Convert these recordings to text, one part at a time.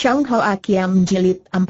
Chang Hoa Akiam Jilid 4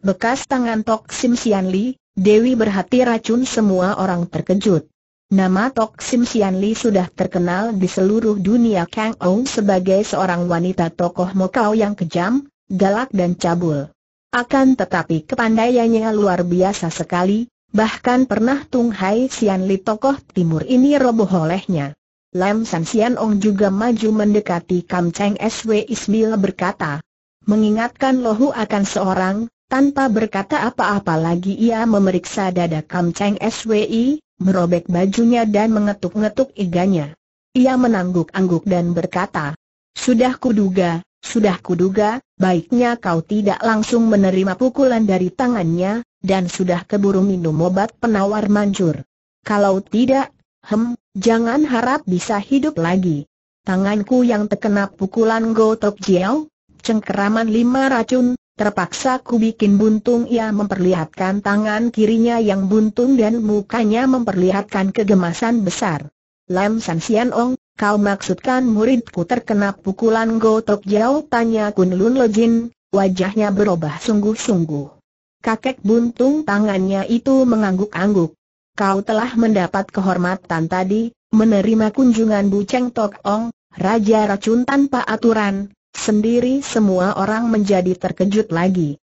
Bekas tangan Tok Sim Sian Li, Dewi berhati racun semua orang terkejut. Nama Tok Sim Sian Li sudah terkenal di seluruh dunia Kang Ong sebagai seorang wanita tokoh mokau yang kejam, galak dan cabul. Akan tetapi kepandaiannya luar biasa sekali, bahkan pernah Tung Hai Sian Li tokoh timur ini roboh olehnya. Lam San Sian Ong juga maju mendekati Kam Cheng Sw Ismail berkata, Mengingatkan Lohu akan seorang, tanpa berkata apa-apa lagi ia memeriksa dada Kam Cheng SWI, merobek bajunya dan mengetuk-ngetuk iganya. Ia menangguk-angguk dan berkata, Sudah kuduga, sudah kuduga, baiknya kau tidak langsung menerima pukulan dari tangannya, dan sudah keburu minum obat penawar manjur. Kalau tidak, hem, jangan harap bisa hidup lagi. Tanganku yang terkena pukulan Go Gotok Jiao, cengkeraman lima racun, terpaksa ku bikin buntung ia memperlihatkan tangan kirinya yang buntung dan mukanya memperlihatkan kegemasan besar. Lam San Sian Ong, kau maksudkan muridku terkena pukulan Go Tok Jiao? tanya Kun Lun Lo Jin. wajahnya berubah sungguh-sungguh. Kakek buntung tangannya itu mengangguk-angguk. Kau telah mendapat kehormatan tadi, menerima kunjungan Bu Cheng Tok Ong, Raja Racun tanpa aturan, sendiri semua orang menjadi terkejut lagi.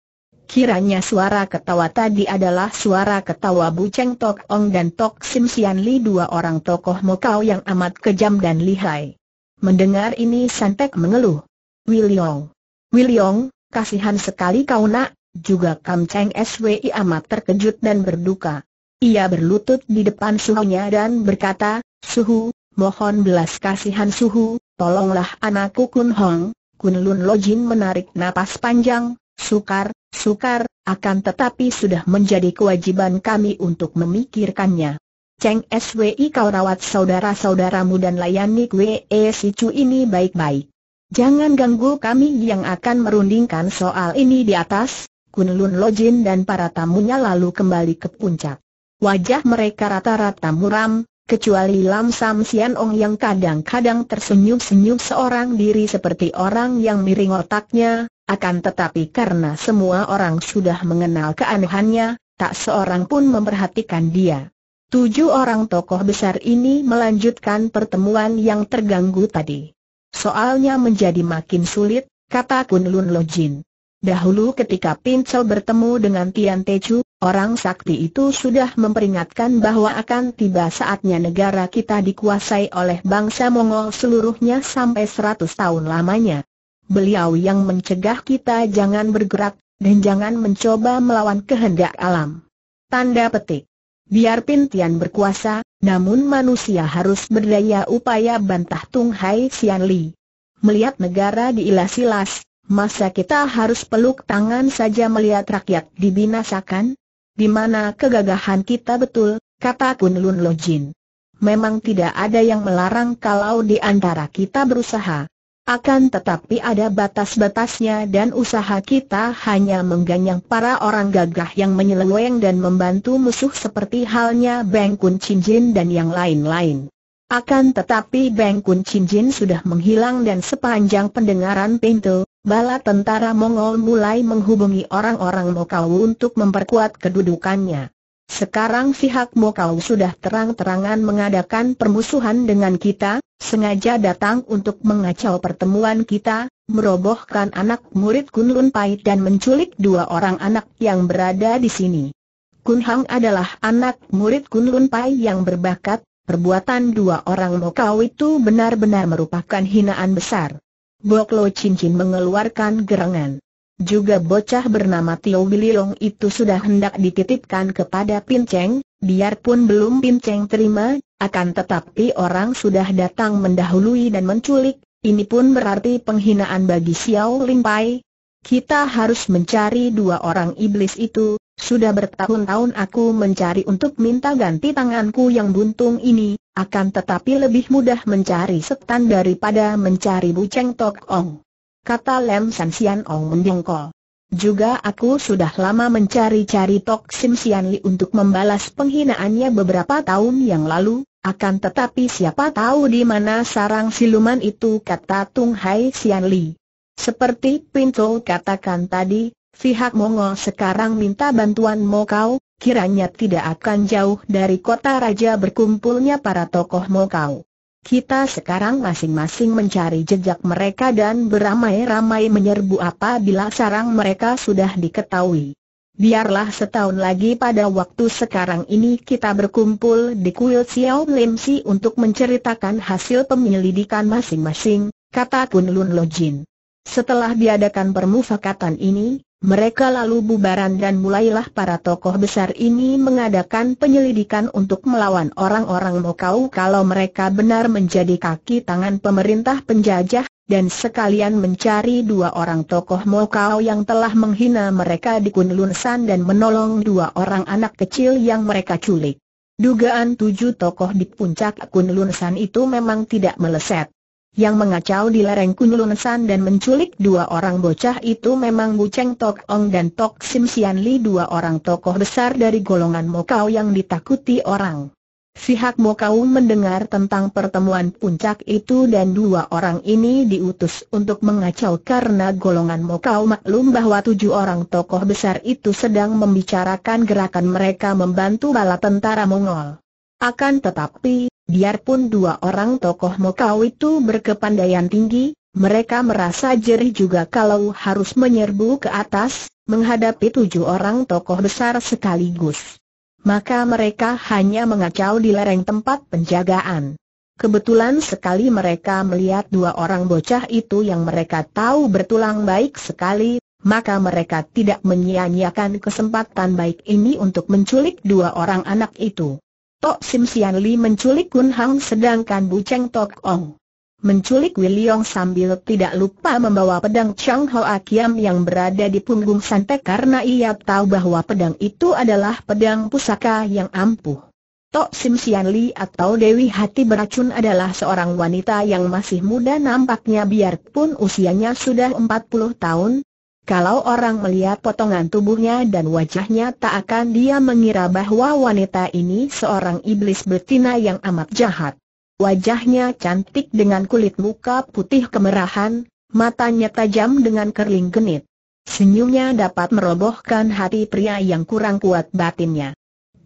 Kiranya suara ketawa tadi adalah suara ketawa Bu Cheng Tok Ong dan Tok Sim Sian Li dua orang tokoh Mokau yang amat kejam dan lihai. Mendengar ini Santek mengeluh. Wiliong. Wiliong, kasihan sekali kau nak, juga Kam Cheng SWI amat terkejut dan berduka. Ia berlutut di depan suhunya dan berkata, Suhu, mohon belas kasihan suhu, tolonglah anakku Kun Hong, Kunlun Lojin menarik napas panjang, sukar, sukar, akan tetapi sudah menjadi kewajiban kami untuk memikirkannya. Ceng SWI kau rawat saudara-saudaramu dan layani kue e si cu ini baik-baik. Jangan ganggu kami yang akan merundingkan soal ini di atas, Kunlun Lojin dan para tamunya lalu kembali ke puncak. Wajah mereka rata-rata muram, Kecuali Lam Sam Sian Ong yang kadang-kadang tersenyum-senyum seorang diri seperti orang yang miring otaknya, akan tetapi karena semua orang sudah mengenal keanehannya, tak seorang pun memperhatikan dia. Tujuh orang tokoh besar ini melanjutkan pertemuan yang terganggu tadi. Soalnya menjadi makin sulit, kata Kun Lun Lo Jin. Dahulu ketika Pincel bertemu dengan Tian Techu, orang sakti itu sudah memperingatkan bahwa akan tiba saatnya negara kita dikuasai oleh bangsa Mongol seluruhnya sampai 100 tahun lamanya. Beliau yang mencegah kita jangan bergerak, dan jangan mencoba melawan kehendak alam. Tanda petik. Biar Pintian berkuasa, namun manusia harus berdaya upaya bantah Tung Hai Sian Li. Melihat negara diilas-ilas, Masa kita harus peluk tangan saja melihat rakyat dibinasakan? Di mana kegagahan kita betul, kata Kun Lun Lo Jin. Memang tidak ada yang melarang kalau di antara kita berusaha. Akan tetapi ada batas-batasnya dan usaha kita hanya mengganyang para orang gagah yang menyeleweng dan membantu musuh seperti halnya Beng Kun Chin Jin dan yang lain-lain. Akan tetapi Beng Kun Chin Jin sudah menghilang dan sepanjang pendengaran pintu, bala tentara Mongol mulai menghubungi orang-orang Mokau untuk memperkuat kedudukannya. Sekarang pihak Mokau sudah terang-terangan mengadakan permusuhan dengan kita, sengaja datang untuk mengacau pertemuan kita, merobohkan anak murid Kunlun Pai dan menculik dua orang anak yang berada di sini. Kun Hang adalah anak murid Kunlun Pai yang berbakat, perbuatan dua orang Mokau itu benar-benar merupakan hinaan besar. Bok Lo Cincin mengeluarkan gerangan. Juga bocah bernama Tio Bililong itu sudah hendak dititipkan kepada Pinceng, biarpun belum Pinceng terima, akan tetapi orang sudah datang mendahului dan menculik, ini pun berarti penghinaan bagi Xiao Pai. Kita harus mencari dua orang iblis itu, sudah bertahun-tahun aku mencari untuk minta ganti tanganku yang buntung ini, akan tetapi lebih mudah mencari setan daripada mencari buceng tok ong. Kata Lem San Sian Ong mendengkol. Juga aku sudah lama mencari-cari Tok Sim Sian Li untuk membalas penghinaannya beberapa tahun yang lalu, akan tetapi siapa tahu di mana sarang siluman itu kata Tung Hai Sian Li. Seperti Pintol katakan tadi, pihak Mongol sekarang minta bantuan Mokau, kiranya tidak akan jauh dari kota raja berkumpulnya para tokoh Mokau. Kita sekarang masing-masing mencari jejak mereka dan beramai-ramai menyerbu apabila sarang mereka sudah diketahui. Biarlah setahun lagi pada waktu sekarang ini kita berkumpul di kuil Xiao Lim Si untuk menceritakan hasil penyelidikan masing-masing, kata Kun Lun Lo Jin. Setelah diadakan permufakatan ini, mereka lalu bubaran dan mulailah para tokoh besar ini mengadakan penyelidikan untuk melawan orang-orang Mokau kalau mereka benar menjadi kaki tangan pemerintah penjajah, dan sekalian mencari dua orang tokoh Mokau yang telah menghina mereka di Kunlun dan menolong dua orang anak kecil yang mereka culik. Dugaan tujuh tokoh di puncak Kunlun itu memang tidak meleset yang mengacau di lereng Kunlun dan menculik dua orang bocah itu memang Bu Cheng Tok Ong dan Tok Sim Sian Li dua orang tokoh besar dari golongan Mokau yang ditakuti orang. Sihak Mokau mendengar tentang pertemuan puncak itu dan dua orang ini diutus untuk mengacau karena golongan Mokau maklum bahwa tujuh orang tokoh besar itu sedang membicarakan gerakan mereka membantu bala tentara Mongol. Akan tetapi, Biarpun dua orang tokoh Mokau itu berkepandaian tinggi, mereka merasa jerih juga kalau harus menyerbu ke atas, menghadapi tujuh orang tokoh besar sekaligus. Maka mereka hanya mengacau di lereng tempat penjagaan. Kebetulan sekali mereka melihat dua orang bocah itu yang mereka tahu bertulang baik sekali, maka mereka tidak menyia-nyiakan kesempatan baik ini untuk menculik dua orang anak itu. Tok Sim Sian Li menculik Kun Hang sedangkan Bu Cheng Tok Ong menculik Wiliong sambil tidak lupa membawa pedang Chang Ho Kiam yang berada di punggung Santek karena ia tahu bahwa pedang itu adalah pedang pusaka yang ampuh. Tok Sim Sian Li atau Dewi Hati Beracun adalah seorang wanita yang masih muda nampaknya biarpun usianya sudah 40 tahun, kalau orang melihat potongan tubuhnya dan wajahnya tak akan dia mengira bahwa wanita ini seorang iblis betina yang amat jahat. Wajahnya cantik dengan kulit muka putih kemerahan, matanya tajam dengan kerling genit. Senyumnya dapat merobohkan hati pria yang kurang kuat batinnya.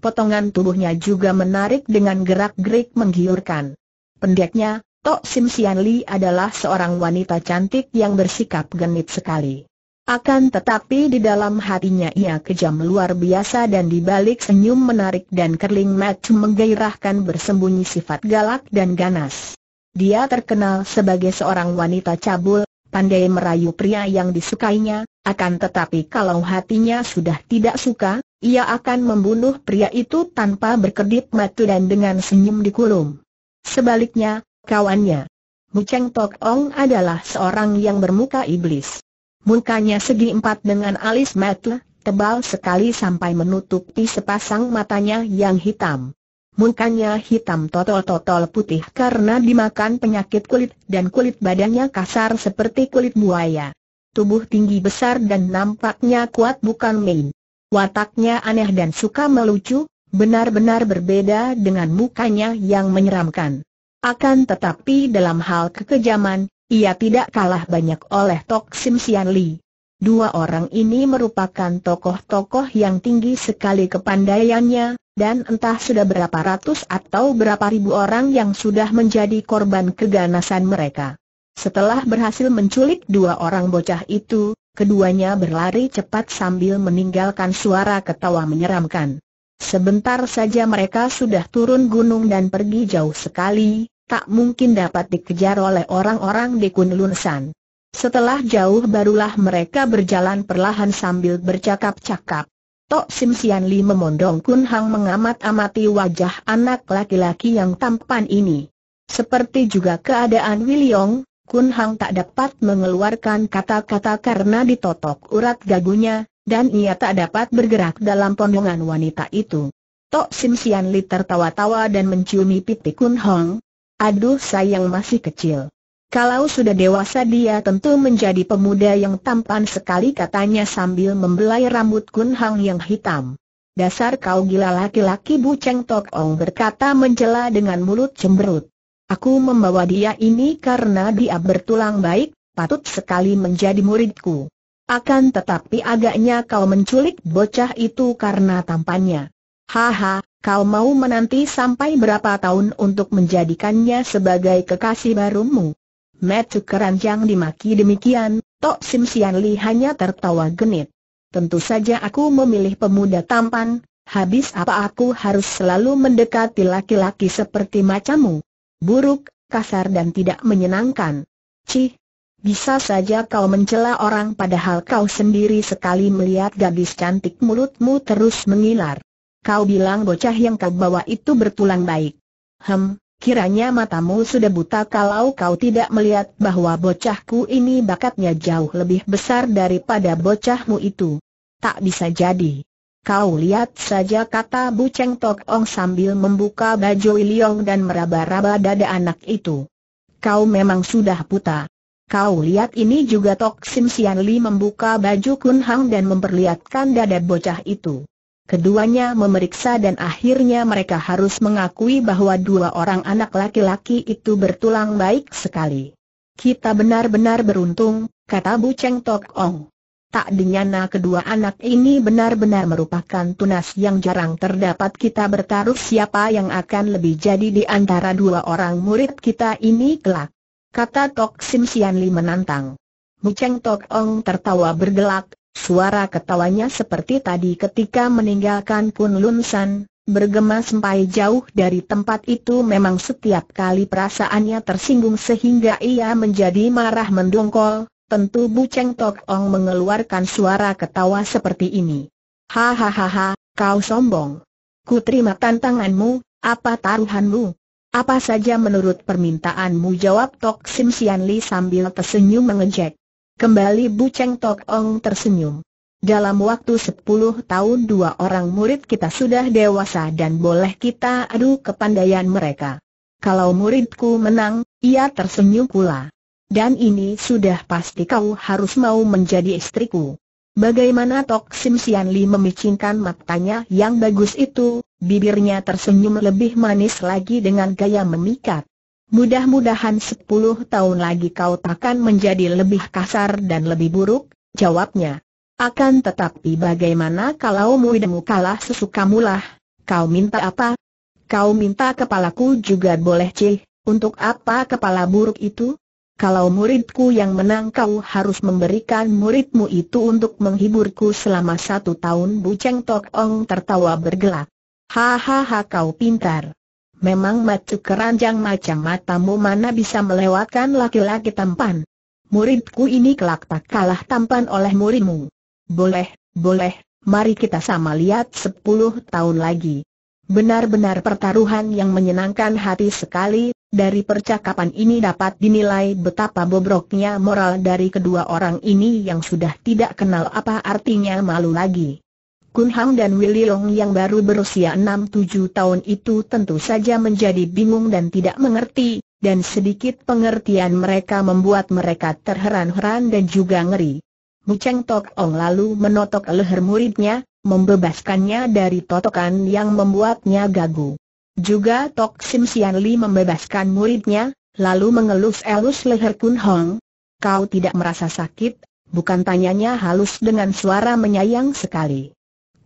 Potongan tubuhnya juga menarik dengan gerak-gerik menggiurkan. Pendeknya, Tok Sim Sian Li adalah seorang wanita cantik yang bersikap genit sekali. Akan tetapi di dalam hatinya ia kejam luar biasa dan dibalik senyum menarik dan kerling mata menggairahkan bersembunyi sifat galak dan ganas. Dia terkenal sebagai seorang wanita cabul, pandai merayu pria yang disukainya, akan tetapi kalau hatinya sudah tidak suka, ia akan membunuh pria itu tanpa berkedip mata dan dengan senyum dikulum. Sebaliknya, kawannya, Cheng Tok Ong adalah seorang yang bermuka iblis. Mukanya segi empat dengan alis metle, tebal sekali sampai menutupi sepasang matanya yang hitam. Mukanya hitam totol-totol putih karena dimakan penyakit kulit dan kulit badannya kasar seperti kulit buaya. Tubuh tinggi besar dan nampaknya kuat bukan main. Wataknya aneh dan suka melucu, benar-benar berbeda dengan mukanya yang menyeramkan. Akan tetapi dalam hal kekejaman, ia tidak kalah banyak oleh Tok Sim Sian Li. Dua orang ini merupakan tokoh-tokoh yang tinggi sekali kepandaiannya, dan entah sudah berapa ratus atau berapa ribu orang yang sudah menjadi korban keganasan mereka. Setelah berhasil menculik dua orang bocah itu, keduanya berlari cepat sambil meninggalkan suara ketawa menyeramkan. Sebentar saja mereka sudah turun gunung dan pergi jauh sekali, tak mungkin dapat dikejar oleh orang-orang di Kunlun Setelah jauh barulah mereka berjalan perlahan sambil bercakap-cakap. Tok Sim Sian Li memondong Kun Hang mengamat-amati wajah anak laki-laki yang tampan ini. Seperti juga keadaan Wiliong, Kun Hang tak dapat mengeluarkan kata-kata karena ditotok urat gagunya, dan ia tak dapat bergerak dalam pondongan wanita itu. Tok Sim Sian Li tertawa-tawa dan menciumi pipi Kun Hang. Aduh sayang masih kecil. Kalau sudah dewasa dia tentu menjadi pemuda yang tampan sekali katanya sambil membelai rambut Kun Hang yang hitam. Dasar kau gila laki-laki Bu Cheng Tok Ong berkata mencela dengan mulut cemberut. Aku membawa dia ini karena dia bertulang baik, patut sekali menjadi muridku. Akan tetapi agaknya kau menculik bocah itu karena tampannya. Haha, kau mau menanti sampai berapa tahun untuk menjadikannya sebagai kekasih barumu? Metu keranjang dimaki demikian, Tok Sim Sian Li hanya tertawa genit. Tentu saja aku memilih pemuda tampan, habis apa aku harus selalu mendekati laki-laki seperti macammu? Buruk, kasar dan tidak menyenangkan. Cih, bisa saja kau mencela orang padahal kau sendiri sekali melihat gadis cantik mulutmu terus mengilar. Kau bilang bocah yang kau bawa itu bertulang baik. Hem, kiranya matamu sudah buta kalau kau tidak melihat bahwa bocahku ini bakatnya jauh lebih besar daripada bocahmu itu. Tak bisa jadi. Kau lihat saja kata Bu Cheng Tok Ong sambil membuka baju Iliong dan meraba-raba dada anak itu. Kau memang sudah buta. Kau lihat ini juga Tok Sim Sian Li membuka baju Kun Hang dan memperlihatkan dada bocah itu. Keduanya memeriksa dan akhirnya mereka harus mengakui bahwa dua orang anak laki-laki itu bertulang baik sekali. Kita benar-benar beruntung, kata Bu Cheng Tok Ong. Tak dinyana kedua anak ini benar-benar merupakan tunas yang jarang terdapat kita bertaruh siapa yang akan lebih jadi di antara dua orang murid kita ini kelak. Kata Tok Sim Sian Li menantang. Mu Cheng Tok Ong tertawa bergelak, Suara ketawanya seperti tadi ketika meninggalkan pun lunsan bergema sampai jauh dari tempat itu memang setiap kali perasaannya tersinggung sehingga ia menjadi marah mendongkol, tentu Bu Cheng Tok Ong mengeluarkan suara ketawa seperti ini. Hahaha, kau sombong. Ku terima tantanganmu, apa taruhanmu? Apa saja menurut permintaanmu jawab Tok Sim Sian Li sambil tersenyum mengejek. Kembali Bu Cheng Tok Ong tersenyum. Dalam waktu sepuluh tahun dua orang murid kita sudah dewasa dan boleh kita adu kepandaian mereka. Kalau muridku menang, ia tersenyum pula. Dan ini sudah pasti kau harus mau menjadi istriku. Bagaimana Tok Sim Sian Li memicingkan matanya yang bagus itu, bibirnya tersenyum lebih manis lagi dengan gaya memikat. Mudah-mudahan sepuluh tahun lagi kau takkan menjadi lebih kasar dan lebih buruk, jawabnya. Akan tetapi bagaimana kalau muidemu kalah sesukamulah, kau minta apa? Kau minta kepalaku juga boleh cih, untuk apa kepala buruk itu? Kalau muridku yang menang kau harus memberikan muridmu itu untuk menghiburku selama satu tahun Bu Cheng Tok Ong tertawa bergelak. Hahaha kau pintar. Memang macu keranjang macam matamu mana bisa melewatkan laki-laki tampan. Muridku ini kelak tak kalah tampan oleh muridmu. Boleh, boleh, mari kita sama lihat sepuluh tahun lagi. Benar-benar pertaruhan yang menyenangkan hati sekali, dari percakapan ini dapat dinilai betapa bobroknya moral dari kedua orang ini yang sudah tidak kenal apa artinya malu lagi. Kun Hang dan Willy Long yang baru berusia enam tujuh tahun itu tentu saja menjadi bingung dan tidak mengerti, dan sedikit pengertian mereka membuat mereka terheran-heran dan juga ngeri. Mu Cheng Tok Ong lalu menotok leher muridnya, membebaskannya dari totokan yang membuatnya gagu. Juga Tok Sim Sian Li membebaskan muridnya, lalu mengelus-elus leher Kun Hong. Kau tidak merasa sakit, bukan tanyanya halus dengan suara menyayang sekali.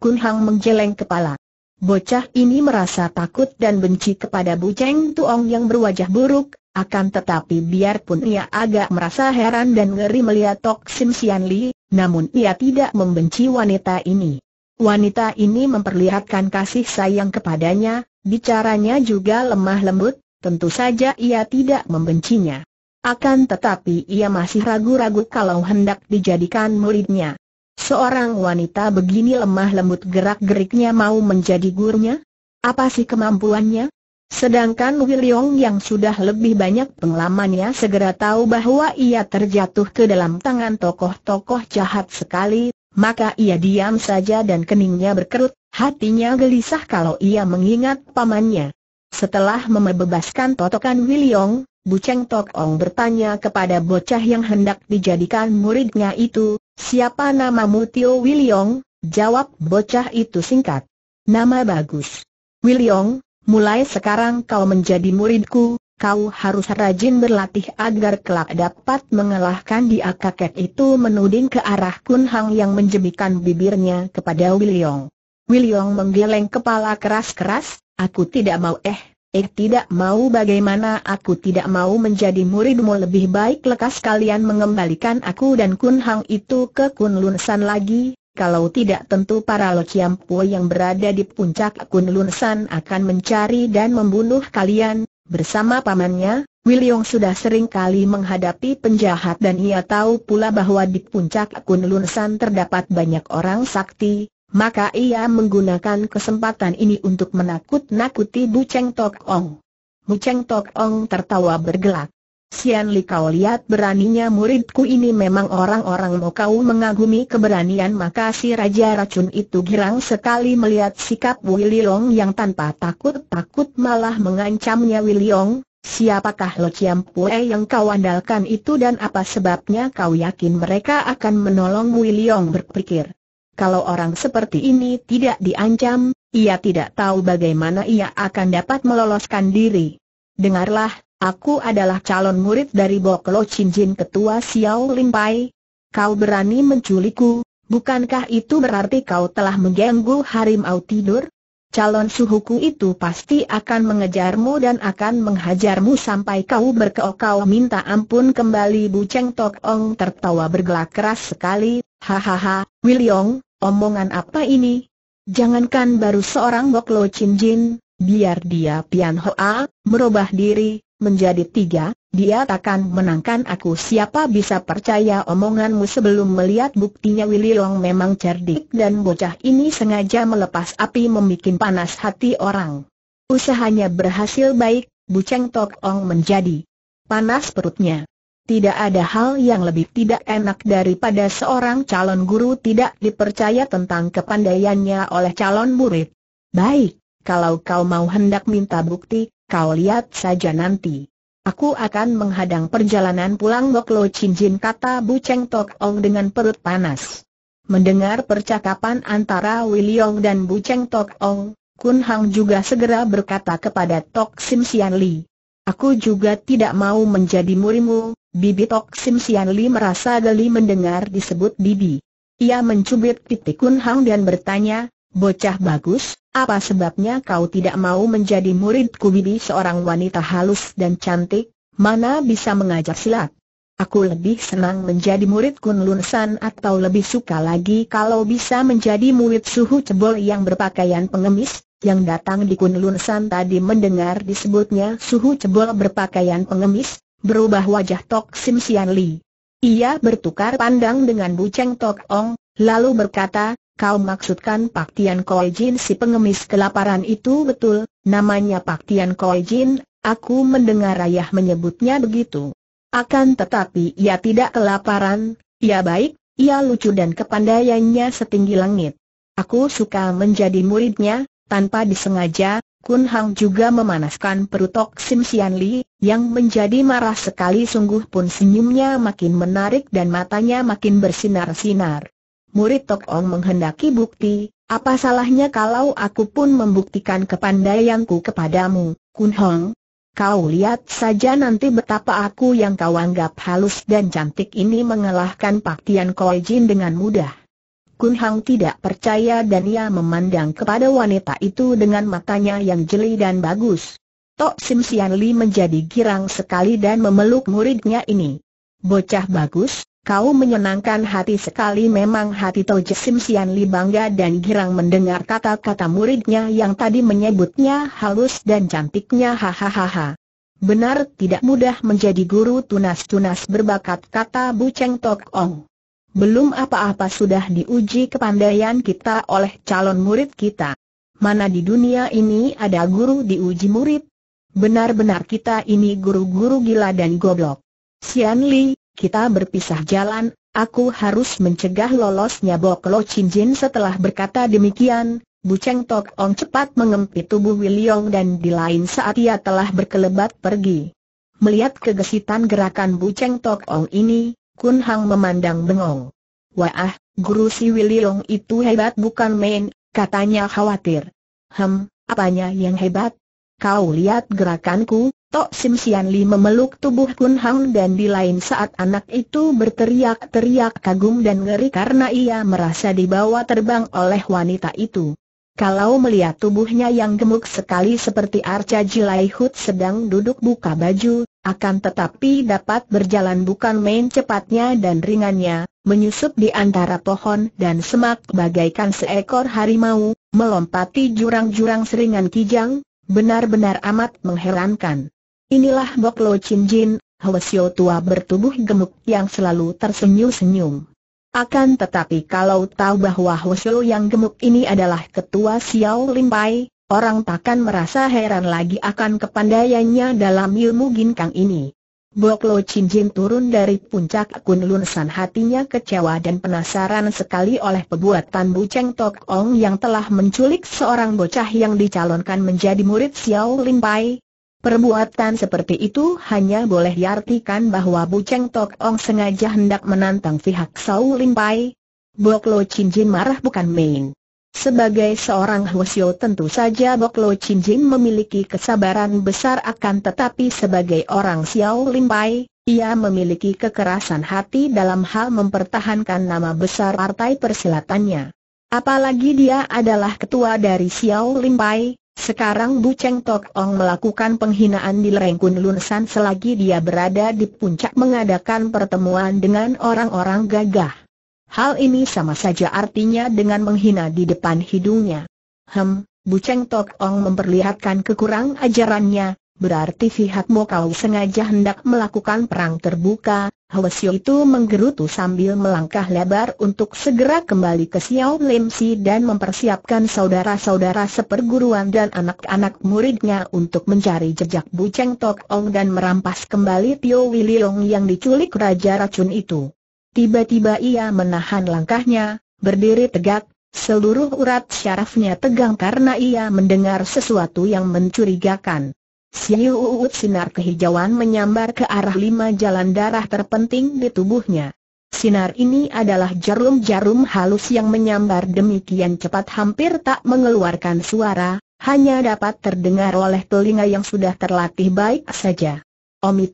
Kun Hang menggeleng kepala. Bocah ini merasa takut dan benci kepada Bu Cheng Tuong yang berwajah buruk, akan tetapi biarpun ia agak merasa heran dan ngeri melihat Tok Sim Sian Li, namun ia tidak membenci wanita ini. Wanita ini memperlihatkan kasih sayang kepadanya, bicaranya juga lemah lembut, tentu saja ia tidak membencinya. Akan tetapi ia masih ragu-ragu kalau hendak dijadikan muridnya. Seorang wanita begini lemah lembut gerak-geriknya mau menjadi gurunya? Apa sih kemampuannya? Sedangkan Wiliong yang sudah lebih banyak pengalamannya segera tahu bahwa ia terjatuh ke dalam tangan tokoh-tokoh jahat sekali, maka ia diam saja dan keningnya berkerut, hatinya gelisah kalau ia mengingat pamannya. Setelah membebaskan totokan Wiliong, Buceng Tok Ong bertanya kepada bocah yang hendak dijadikan muridnya itu, siapa namamu Tio Wiliong? Jawab bocah itu singkat. Nama bagus. Wiliong, mulai sekarang kau menjadi muridku, kau harus rajin berlatih agar kelak dapat mengalahkan dia kakek itu menuding ke arah Kun Hang yang menjemikan bibirnya kepada Wiliong. Wiliong menggeleng kepala keras-keras, aku tidak mau eh, Eh tidak mau bagaimana aku tidak mau menjadi muridmu lebih baik lekas kalian mengembalikan aku dan Kun Hang itu ke Kun Lun San lagi, kalau tidak tentu para Lociampo yang berada di puncak Kun Lun San akan mencari dan membunuh kalian, bersama pamannya, Yong sudah sering kali menghadapi penjahat dan ia tahu pula bahwa di puncak Kun Lun San terdapat banyak orang sakti, maka ia menggunakan kesempatan ini untuk menakut-nakuti Bu Cheng Tok Ong. Bu Cheng Tok Ong tertawa bergelak. Sian Li kau lihat beraninya muridku ini memang orang-orang mau kau mengagumi keberanian maka si Raja Racun itu girang sekali melihat sikap Willy Long yang tanpa takut-takut malah mengancamnya Willy Long, siapakah Lo Chiam Pue yang kau andalkan itu dan apa sebabnya kau yakin mereka akan menolong Willy Long berpikir. Kalau orang seperti ini tidak diancam, ia tidak tahu bagaimana ia akan dapat meloloskan diri. Dengarlah, aku adalah calon murid dari Boklo Jin Ketua Xiao Pai. Kau berani menculikku, bukankah itu berarti kau telah mengganggu harimau tidur? calon suhuku itu pasti akan mengejarmu dan akan menghajarmu sampai kau berkeok-keok minta ampun kembali Bu Cheng Tok Ong tertawa bergelak keras sekali, hahaha, Wiliong, omongan apa ini? Jangankan baru seorang Bok Lo Chin Jin, biar dia Pian Hoa, merubah diri, menjadi tiga, dia takkan menangkan aku siapa bisa percaya omonganmu sebelum melihat buktinya Willy Long memang cerdik dan bocah ini sengaja melepas api membuat panas hati orang. Usahanya berhasil baik, Buceng Tok Ong menjadi panas perutnya. Tidak ada hal yang lebih tidak enak daripada seorang calon guru tidak dipercaya tentang kepandaiannya oleh calon murid. Baik, kalau kau mau hendak minta bukti, kau lihat saja nanti. Aku akan menghadang perjalanan pulang Gok Lo Cincin kata Bu Cheng Tok Ong dengan perut panas. Mendengar percakapan antara William dan Bu Cheng Tok Ong, Kun Hang juga segera berkata kepada Tok Sim Sian Li. Aku juga tidak mau menjadi murimu. Bibi Tok Sim Sian Li merasa geli mendengar disebut Bibi. Ia mencubit pipi Kun Hang dan bertanya, Bocah bagus, apa sebabnya kau tidak mau menjadi muridku bibi seorang wanita halus dan cantik, mana bisa mengajar silat? Aku lebih senang menjadi murid Kunlun San atau lebih suka lagi kalau bisa menjadi murid suhu cebol yang berpakaian pengemis, yang datang di Kunlun San tadi mendengar disebutnya suhu cebol berpakaian pengemis, berubah wajah Tok Sim Sian Li. Ia bertukar pandang dengan Bu Cheng Tok Ong, lalu berkata, Kau maksudkan Pak Tian Koi Jin si pengemis kelaparan itu betul, namanya Pak Tian Koi Jin, aku mendengar ayah menyebutnya begitu. Akan tetapi ia tidak kelaparan, ia baik, ia lucu dan kepandaiannya setinggi langit. Aku suka menjadi muridnya, tanpa disengaja, Kun Hang juga memanaskan perut Sim Sian Li, yang menjadi marah sekali sungguh pun senyumnya makin menarik dan matanya makin bersinar-sinar murid Tok Ong menghendaki bukti, apa salahnya kalau aku pun membuktikan kepandaianku kepadamu, Kun Hong? Kau lihat saja nanti betapa aku yang kau anggap halus dan cantik ini mengalahkan Pak Tian Koi Jin dengan mudah. Kun Hong tidak percaya dan ia memandang kepada wanita itu dengan matanya yang jeli dan bagus. Tok Sim Sian Li menjadi girang sekali dan memeluk muridnya ini. Bocah bagus, Kau menyenangkan hati sekali memang hati Toje Simsian Li bangga dan girang mendengar kata-kata muridnya yang tadi menyebutnya halus dan cantiknya hahaha. Benar tidak mudah menjadi guru tunas-tunas berbakat kata Bu Cheng Tok Ong. Belum apa-apa sudah diuji kepandaian kita oleh calon murid kita. Mana di dunia ini ada guru diuji murid? Benar-benar kita ini guru-guru gila dan goblok. Sian Li, kita berpisah jalan, aku harus mencegah lolosnya Bok Lo Chin Jin setelah berkata demikian, Bu Cheng Tok Ong cepat mengempit tubuh Wiliong dan di lain saat ia telah berkelebat pergi. Melihat kegesitan gerakan Bu Cheng Tok Ong ini, Kun Hang memandang bengong. Wah, guru si Wiliong itu hebat bukan main, katanya khawatir. Hem, apanya yang hebat? Kau lihat gerakanku, Tok Sim Sian Li memeluk tubuh Kun Hang dan di lain saat anak itu berteriak-teriak kagum dan ngeri karena ia merasa dibawa terbang oleh wanita itu. Kalau melihat tubuhnya yang gemuk sekali seperti Arca Jilaihut sedang duduk buka baju, akan tetapi dapat berjalan bukan main cepatnya dan ringannya, menyusup di antara pohon dan semak bagaikan seekor harimau, melompati jurang-jurang seringan kijang, Benar-benar amat mengherankan. Inilah Bok Lo Chin Jin, Hwasyo tua bertubuh gemuk yang selalu tersenyum-senyum. Akan tetapi kalau tahu bahwa Hwasyo yang gemuk ini adalah ketua Xiao Limpai, orang takkan merasa heran lagi akan kepandaiannya dalam ilmu ginkang ini. Bok Lo Chin Jin turun dari puncak Kunlun San hatinya kecewa dan penasaran sekali oleh perbuatan Bu Cheng Tok Ong yang telah menculik seorang bocah yang dicalonkan menjadi murid Xiao Lin Pai. Perbuatan seperti itu hanya boleh diartikan bahwa Bu Cheng Tok Ong sengaja hendak menantang pihak Xiao Lin Pai. Bok Lo Chin Jin marah bukan main. Sebagai seorang Hwasyo tentu saja Bok Lo Chin Jin memiliki kesabaran besar akan tetapi sebagai orang Xiao Lim Pai, ia memiliki kekerasan hati dalam hal mempertahankan nama besar partai persilatannya. Apalagi dia adalah ketua dari Xiao Lim Pai, sekarang Bu Cheng Tok Ong melakukan penghinaan di lereng Kunlun San selagi dia berada di puncak mengadakan pertemuan dengan orang-orang gagah. Hal ini sama saja artinya dengan menghina di depan hidungnya. Hem, Buceng Tok Ong memperlihatkan kekurang ajarannya, berarti pihak kau sengaja hendak melakukan perang terbuka. Hwasyo itu menggerutu sambil melangkah lebar untuk segera kembali ke Xiao Lim Si dan mempersiapkan saudara-saudara seperguruan dan anak-anak muridnya untuk mencari jejak Buceng Tok Ong dan merampas kembali Tio Wiliong yang diculik Raja Racun itu. Tiba-tiba ia menahan langkahnya, berdiri tegak, seluruh urat syarafnya tegang karena ia mendengar sesuatu yang mencurigakan. Siu Uut sinar kehijauan menyambar ke arah lima jalan darah terpenting di tubuhnya. Sinar ini adalah jarum-jarum halus yang menyambar demikian cepat hampir tak mengeluarkan suara, hanya dapat terdengar oleh telinga yang sudah terlatih baik saja. Omi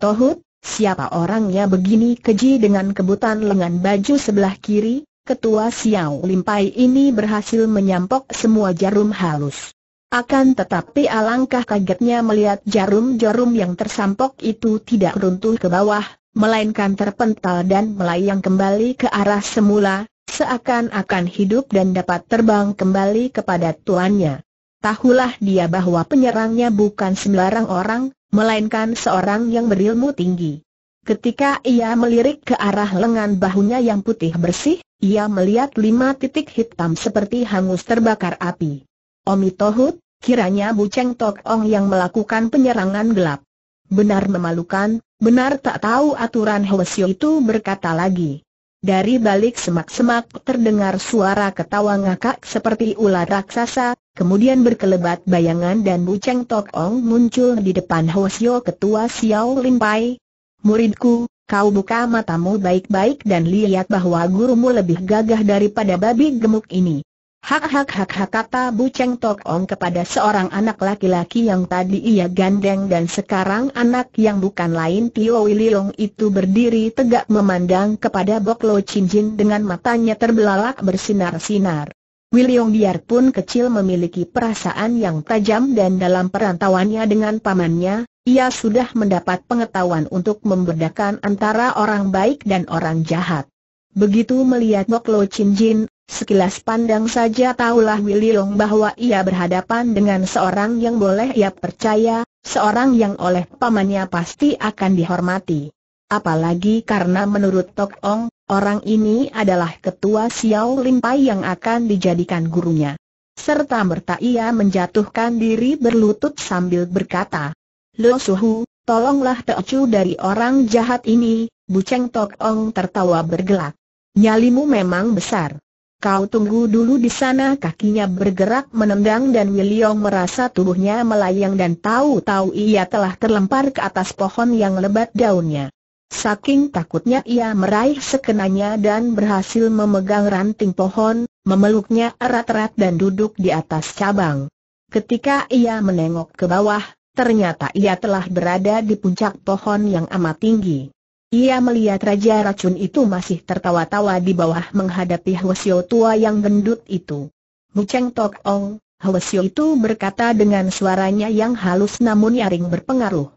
Siapa orangnya begini keji dengan kebutan lengan baju sebelah kiri, ketua Xiao Limpai ini berhasil menyampok semua jarum halus. Akan tetapi alangkah kagetnya melihat jarum-jarum yang tersampok itu tidak runtuh ke bawah, melainkan terpental dan melayang kembali ke arah semula, seakan-akan hidup dan dapat terbang kembali kepada tuannya. Tahulah dia bahwa penyerangnya bukan sembarang orang, melainkan seorang yang berilmu tinggi. Ketika ia melirik ke arah lengan bahunya yang putih bersih, ia melihat lima titik hitam seperti hangus terbakar api. Omi Tohut, kiranya Bu Cheng Tok Ong yang melakukan penyerangan gelap. Benar memalukan, benar tak tahu aturan Hwasyo itu berkata lagi. Dari balik semak-semak terdengar suara ketawa ngakak seperti ular raksasa, Kemudian berkelebat bayangan dan Buceng Tok Ong muncul di depan Sio Ketua Xiao Lin Pai. Muridku, kau buka matamu baik-baik dan lihat bahwa gurumu lebih gagah daripada babi gemuk ini. Hak hak hak hak kata Buceng Tok Ong kepada seorang anak laki-laki yang tadi ia gandeng dan sekarang anak yang bukan lain Tio Wililong itu berdiri tegak memandang kepada Bok Lo Chin Jin dengan matanya terbelalak bersinar-sinar. Wiliong biarpun kecil memiliki perasaan yang tajam dan dalam perantauannya dengan pamannya, ia sudah mendapat pengetahuan untuk membedakan antara orang baik dan orang jahat. Begitu melihat Bok Lo Chin Jin, sekilas pandang saja tahulah Wiliong bahwa ia berhadapan dengan seorang yang boleh ia percaya, seorang yang oleh pamannya pasti akan dihormati. Apalagi karena menurut Tok Ong, orang ini adalah ketua Xiao Lim yang akan dijadikan gurunya. Serta merta ia menjatuhkan diri berlutut sambil berkata, Lo Suhu, tolonglah Chu dari orang jahat ini, Buceng Tok Ong tertawa bergelak. Nyalimu memang besar. Kau tunggu dulu di sana kakinya bergerak menendang dan Wiliong merasa tubuhnya melayang dan tahu-tahu ia telah terlempar ke atas pohon yang lebat daunnya. Saking takutnya ia meraih sekenanya dan berhasil memegang ranting pohon, memeluknya erat-erat dan duduk di atas cabang. Ketika ia menengok ke bawah, ternyata ia telah berada di puncak pohon yang amat tinggi. Ia melihat Raja Racun itu masih tertawa-tawa di bawah menghadapi Hwasyo tua yang gendut itu. Buceng Tok Ong, Hwasyo itu berkata dengan suaranya yang halus namun nyaring berpengaruh.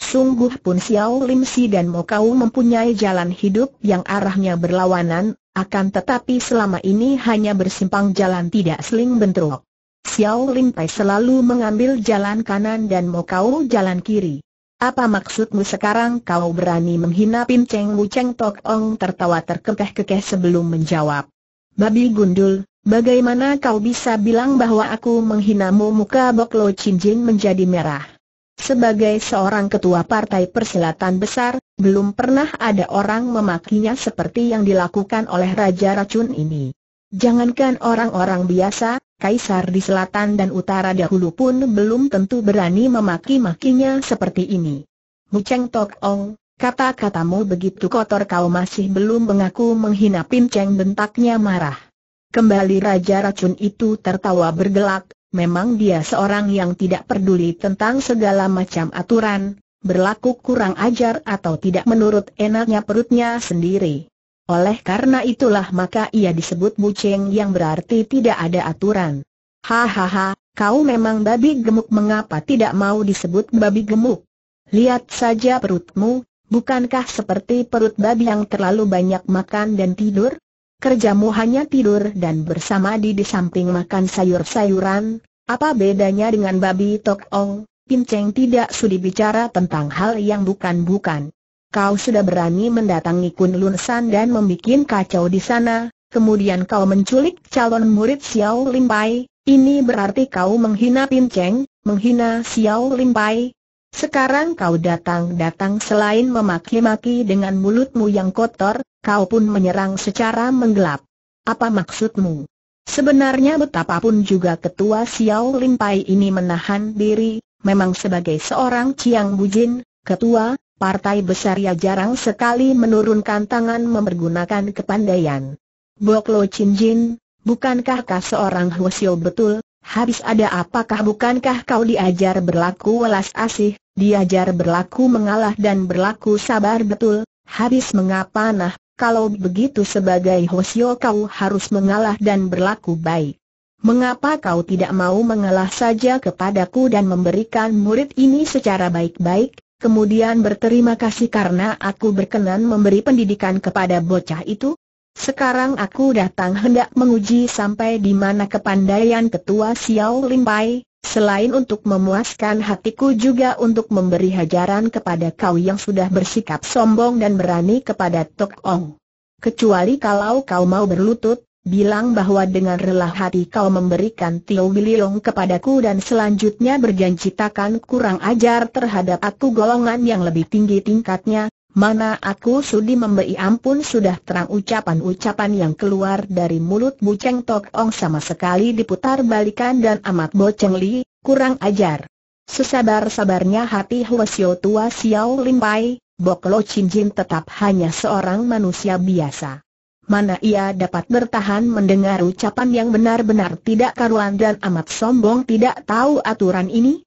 Sungguh pun Xiao Lim Si dan Mo Kau mempunyai jalan hidup yang arahnya berlawanan, akan tetapi selama ini hanya bersimpang jalan tidak seling bentrok. Xiao Lim Pai selalu mengambil jalan kanan dan Mo Kau jalan kiri. Apa maksudmu sekarang kau berani menghina Pin Cheng Wu Cheng Tok Ong tertawa terkekeh-kekeh sebelum menjawab. Babi gundul, bagaimana kau bisa bilang bahwa aku menghinamu muka Bok Lo Chin Jin menjadi merah? Sebagai seorang ketua partai persilatan besar, belum pernah ada orang memakinya seperti yang dilakukan oleh Raja Racun ini. Jangankan orang-orang biasa, kaisar di selatan dan utara dahulu pun belum tentu berani memaki-makinya seperti ini. Muceng Tok Ong, kata-katamu begitu kotor kau masih belum mengaku menghina Pinceng bentaknya marah. Kembali Raja Racun itu tertawa bergelak, Memang dia seorang yang tidak peduli tentang segala macam aturan, berlaku kurang ajar atau tidak menurut enaknya perutnya sendiri. Oleh karena itulah maka ia disebut buceng yang berarti tidak ada aturan. Hahaha, kau memang babi gemuk mengapa tidak mau disebut babi gemuk? Lihat saja perutmu, bukankah seperti perut babi yang terlalu banyak makan dan tidur? Kerjamu hanya tidur dan bersama di samping makan sayur-sayuran, apa bedanya dengan babi tok ong? Pinceng tidak sudi bicara tentang hal yang bukan-bukan. Kau sudah berani mendatangi Lun San dan membuat kacau di sana, kemudian kau menculik calon murid Xiao Pai, ini berarti kau menghina Pinceng, menghina Xiao Pai. sekarang kau datang-datang selain memaki-maki dengan mulutmu yang kotor, kau pun menyerang secara menggelap. Apa maksudmu? Sebenarnya betapapun juga ketua Xiao Lin Pai ini menahan diri, memang sebagai seorang Chiang Jin, ketua, partai besar ia jarang sekali menurunkan tangan mempergunakan kepandaian. Bok Lo Chin Jin, bukankah kau seorang Huosio betul? Habis ada apakah bukankah kau diajar berlaku welas asih, diajar berlaku mengalah dan berlaku sabar betul? Habis mengapa nah, kalau begitu sebagai Hosio kau harus mengalah dan berlaku baik. Mengapa kau tidak mau mengalah saja kepadaku dan memberikan murid ini secara baik-baik, kemudian berterima kasih karena aku berkenan memberi pendidikan kepada bocah itu? Sekarang aku datang hendak menguji sampai di mana kepandaian ketua Xiao Limpai, Selain untuk memuaskan hatiku juga untuk memberi hajaran kepada kau yang sudah bersikap sombong dan berani kepada Tok Ong. Kecuali kalau kau mau berlutut, bilang bahwa dengan rela hati kau memberikan Tio Bililong kepadaku dan selanjutnya berjanji takkan kurang ajar terhadap aku golongan yang lebih tinggi tingkatnya, Mana aku sudi membeli ampun sudah terang ucapan-ucapan yang keluar dari mulut Bu Cheng Tok Ong sama sekali diputar balikan dan amat Bo Cheng Li, kurang ajar. Sesabar-sabarnya hati Huasio tua Xiao Limpai, Bok Lo Chin Jin tetap hanya seorang manusia biasa. Mana ia dapat bertahan mendengar ucapan yang benar-benar tidak karuan dan amat sombong tidak tahu aturan ini?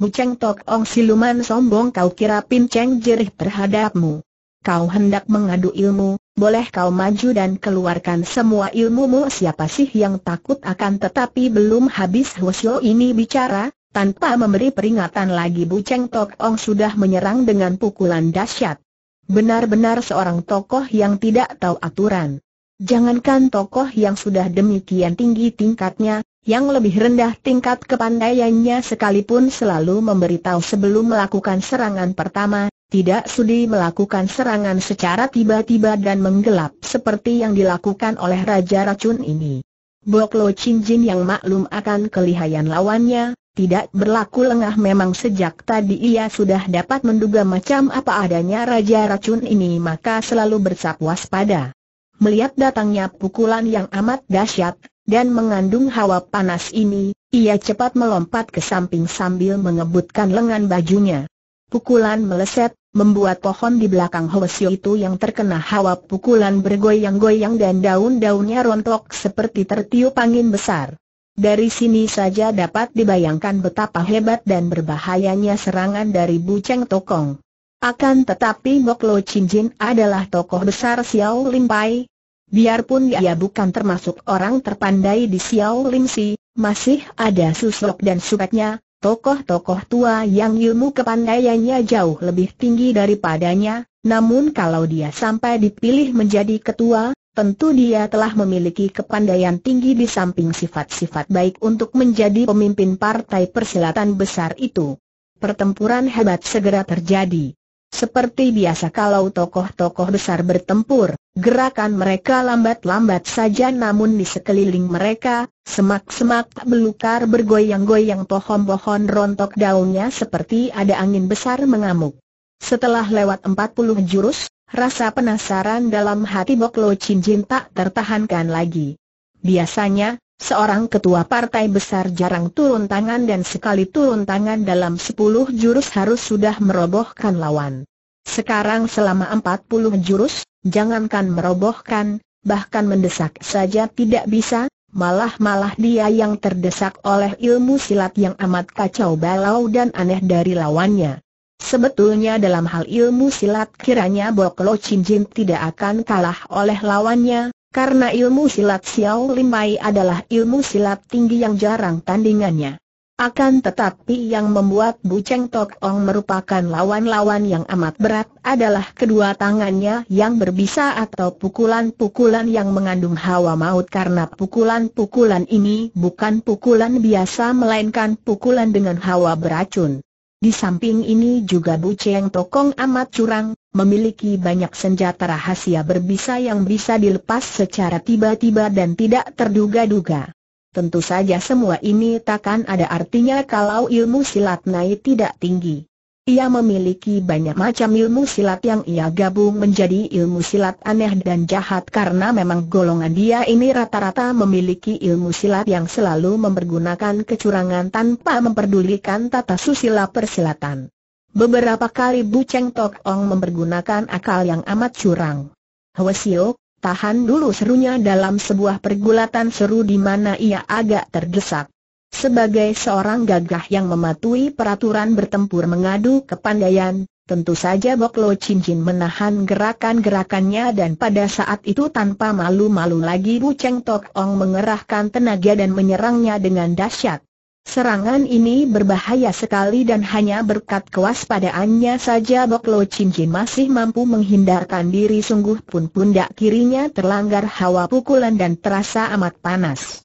Buceng Tok Ong siluman sombong kau kira pinceng jerih terhadapmu. Kau hendak mengadu ilmu, boleh kau maju dan keluarkan semua ilmumu siapa sih yang takut akan tetapi belum habis Hwasyo ini bicara, tanpa memberi peringatan lagi Buceng Tok Ong sudah menyerang dengan pukulan dahsyat. Benar-benar seorang tokoh yang tidak tahu aturan. Jangankan tokoh yang sudah demikian tinggi tingkatnya, yang lebih rendah tingkat kepandaiannya sekalipun selalu memberitahu sebelum melakukan serangan pertama, tidak sudi melakukan serangan secara tiba-tiba dan menggelap seperti yang dilakukan oleh Raja Racun ini. Bok Lo Jin yang maklum akan kelihayan lawannya, tidak berlaku lengah memang sejak tadi ia sudah dapat menduga macam apa adanya Raja Racun ini maka selalu bersap waspada. Melihat datangnya pukulan yang amat dahsyat, dan mengandung hawa panas ini, ia cepat melompat ke samping sambil mengebutkan lengan bajunya. Pukulan meleset, membuat pohon di belakang Hoesio itu yang terkena hawa pukulan bergoyang-goyang dan daun-daunnya rontok seperti tertiup angin besar. Dari sini saja dapat dibayangkan betapa hebat dan berbahayanya serangan dari Buceng Tokong. Akan tetapi Bok Lo Chin Jin adalah tokoh besar Xiao Lim Pai. Biarpun dia bukan termasuk orang terpandai di Xiao Si, masih ada susuk dan supetnya, tokoh-tokoh tua yang ilmu kepandaiannya jauh lebih tinggi daripadanya, namun kalau dia sampai dipilih menjadi ketua, tentu dia telah memiliki kepandaian tinggi di samping sifat-sifat baik untuk menjadi pemimpin partai persilatan besar itu. Pertempuran hebat segera terjadi. Seperti biasa kalau tokoh-tokoh besar bertempur, gerakan mereka lambat-lambat saja namun di sekeliling mereka, semak-semak belukar bergoyang-goyang pohon-pohon rontok daunnya seperti ada angin besar mengamuk. Setelah lewat empat puluh jurus, rasa penasaran dalam hati Bok Lo Chin Jin tak tertahankan lagi. Biasanya, Seorang ketua partai besar jarang turun tangan dan sekali turun tangan dalam sepuluh jurus harus sudah merobohkan lawan. Sekarang selama empat puluh jurus, jangankan merobohkan, bahkan mendesak saja tidak bisa, malah-malah dia yang terdesak oleh ilmu silat yang amat kacau balau dan aneh dari lawannya. Sebetulnya dalam hal ilmu silat kiranya Boklo Jin tidak akan kalah oleh lawannya, karena ilmu silat Xiao Limai adalah ilmu silat tinggi yang jarang tandingannya. Akan tetapi yang membuat Bu Cheng Tok Ong merupakan lawan-lawan yang amat berat adalah kedua tangannya yang berbisa atau pukulan-pukulan yang mengandung hawa maut karena pukulan-pukulan ini bukan pukulan biasa melainkan pukulan dengan hawa beracun. Di samping ini juga Bu Cheng Tokong amat curang, memiliki banyak senjata rahasia berbisa yang bisa dilepas secara tiba-tiba dan tidak terduga-duga. Tentu saja semua ini takkan ada artinya kalau ilmu silat naik tidak tinggi. Ia memiliki banyak macam ilmu silat yang ia gabung menjadi ilmu silat aneh dan jahat karena memang golongan dia ini rata-rata memiliki ilmu silat yang selalu mempergunakan kecurangan tanpa memperdulikan tata susila persilatan. Beberapa kali Bu Cheng Tok Ong mempergunakan akal yang amat curang. Hwasio, tahan dulu serunya dalam sebuah pergulatan seru di mana ia agak terdesak. Sebagai seorang gagah yang mematuhi peraturan bertempur mengadu kepandaian, tentu saja Boklo Cincin menahan gerakan-gerakannya dan pada saat itu tanpa malu-malu lagi Bu Cheng Tok Ong mengerahkan tenaga dan menyerangnya dengan dahsyat. Serangan ini berbahaya sekali dan hanya berkat kewaspadaannya saja Boklo Cincin masih mampu menghindarkan diri sungguh pun pundak kirinya terlanggar hawa pukulan dan terasa amat panas.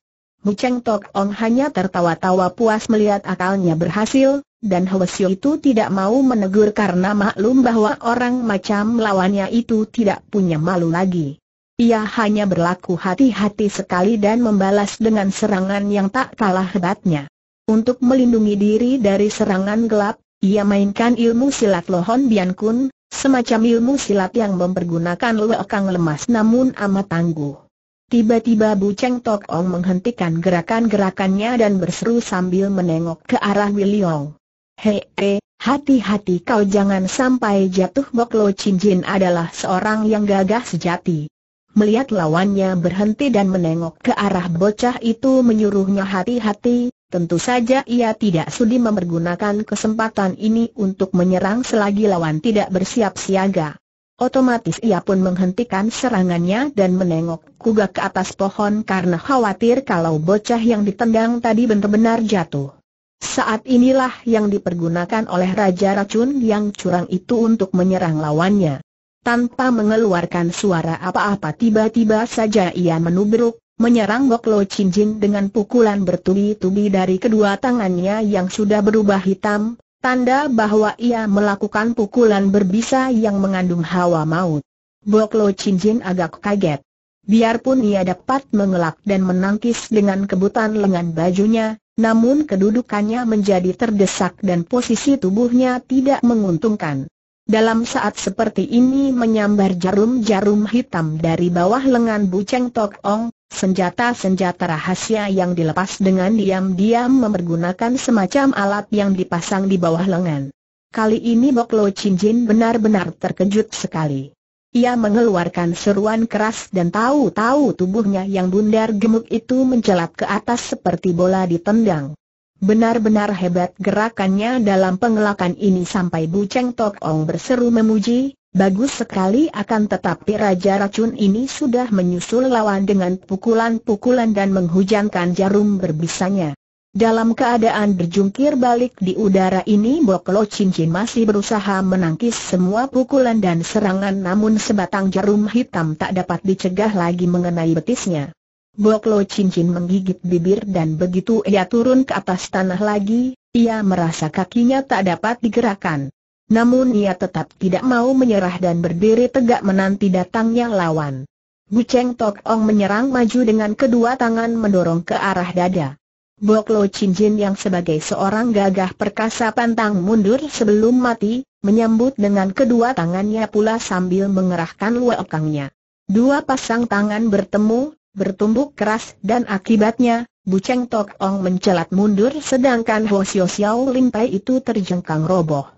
Cheng Tok Ong hanya tertawa-tawa puas melihat akalnya berhasil, dan Siu itu tidak mau menegur karena maklum bahwa orang macam lawannya itu tidak punya malu lagi. Ia hanya berlaku hati-hati sekali dan membalas dengan serangan yang tak kalah hebatnya. Untuk melindungi diri dari serangan gelap, ia mainkan ilmu silat Lohon Bian Kun, semacam ilmu silat yang mempergunakan luekang lemas namun amat tangguh. Tiba-tiba Bu Cheng Tok Ong menghentikan gerakan-gerakannya dan berseru sambil menengok ke arah Wiliong. Hei, he, hati-hati kau jangan sampai jatuh Bok Lo Chin Jin adalah seorang yang gagah sejati. Melihat lawannya berhenti dan menengok ke arah bocah itu menyuruhnya hati-hati, tentu saja ia tidak sudi mempergunakan kesempatan ini untuk menyerang selagi lawan tidak bersiap siaga. Otomatis ia pun menghentikan serangannya dan menengok kuga ke atas pohon karena khawatir kalau bocah yang ditendang tadi benar-benar jatuh. Saat inilah yang dipergunakan oleh Raja Racun yang curang itu untuk menyerang lawannya. Tanpa mengeluarkan suara apa-apa tiba-tiba saja ia menubruk, menyerang Gok Lo Chin Jin dengan pukulan bertubi-tubi dari kedua tangannya yang sudah berubah hitam, Tanda bahwa ia melakukan pukulan berbisa yang mengandung hawa maut. Chin Jin agak kaget. Biarpun ia dapat mengelak dan menangkis dengan kebutan lengan bajunya, namun kedudukannya menjadi terdesak dan posisi tubuhnya tidak menguntungkan. Dalam saat seperti ini menyambar jarum-jarum hitam dari bawah lengan Buceng Tok Ong, Senjata-senjata rahasia yang dilepas dengan diam-diam mempergunakan semacam alat yang dipasang di bawah lengan. Kali ini Bok Lo Chin Jin benar-benar terkejut sekali. Ia mengeluarkan seruan keras dan tahu-tahu tubuhnya yang bundar gemuk itu mencelat ke atas seperti bola ditendang. Benar-benar hebat gerakannya dalam pengelakan ini sampai Bu Cheng Tok Ong berseru memuji, Bagus sekali akan tetapi Raja Racun ini sudah menyusul lawan dengan pukulan-pukulan dan menghujankan jarum berbisanya. Dalam keadaan berjungkir balik di udara ini Boklo Cincin masih berusaha menangkis semua pukulan dan serangan namun sebatang jarum hitam tak dapat dicegah lagi mengenai betisnya. Boklo Cincin menggigit bibir dan begitu ia turun ke atas tanah lagi, ia merasa kakinya tak dapat digerakkan. Namun ia tetap tidak mau menyerah dan berdiri tegak menanti datangnya lawan. Cheng Tok Ong menyerang maju dengan kedua tangan mendorong ke arah dada. Bok Lo Chin Jin yang sebagai seorang gagah perkasa pantang mundur sebelum mati, menyambut dengan kedua tangannya pula sambil mengerahkan luekangnya. Dua pasang tangan bertemu, bertumbuk keras dan akibatnya, Buceng Tok Ong mencelat mundur sedangkan Ho Xiao Xiao Limpai itu terjengkang roboh.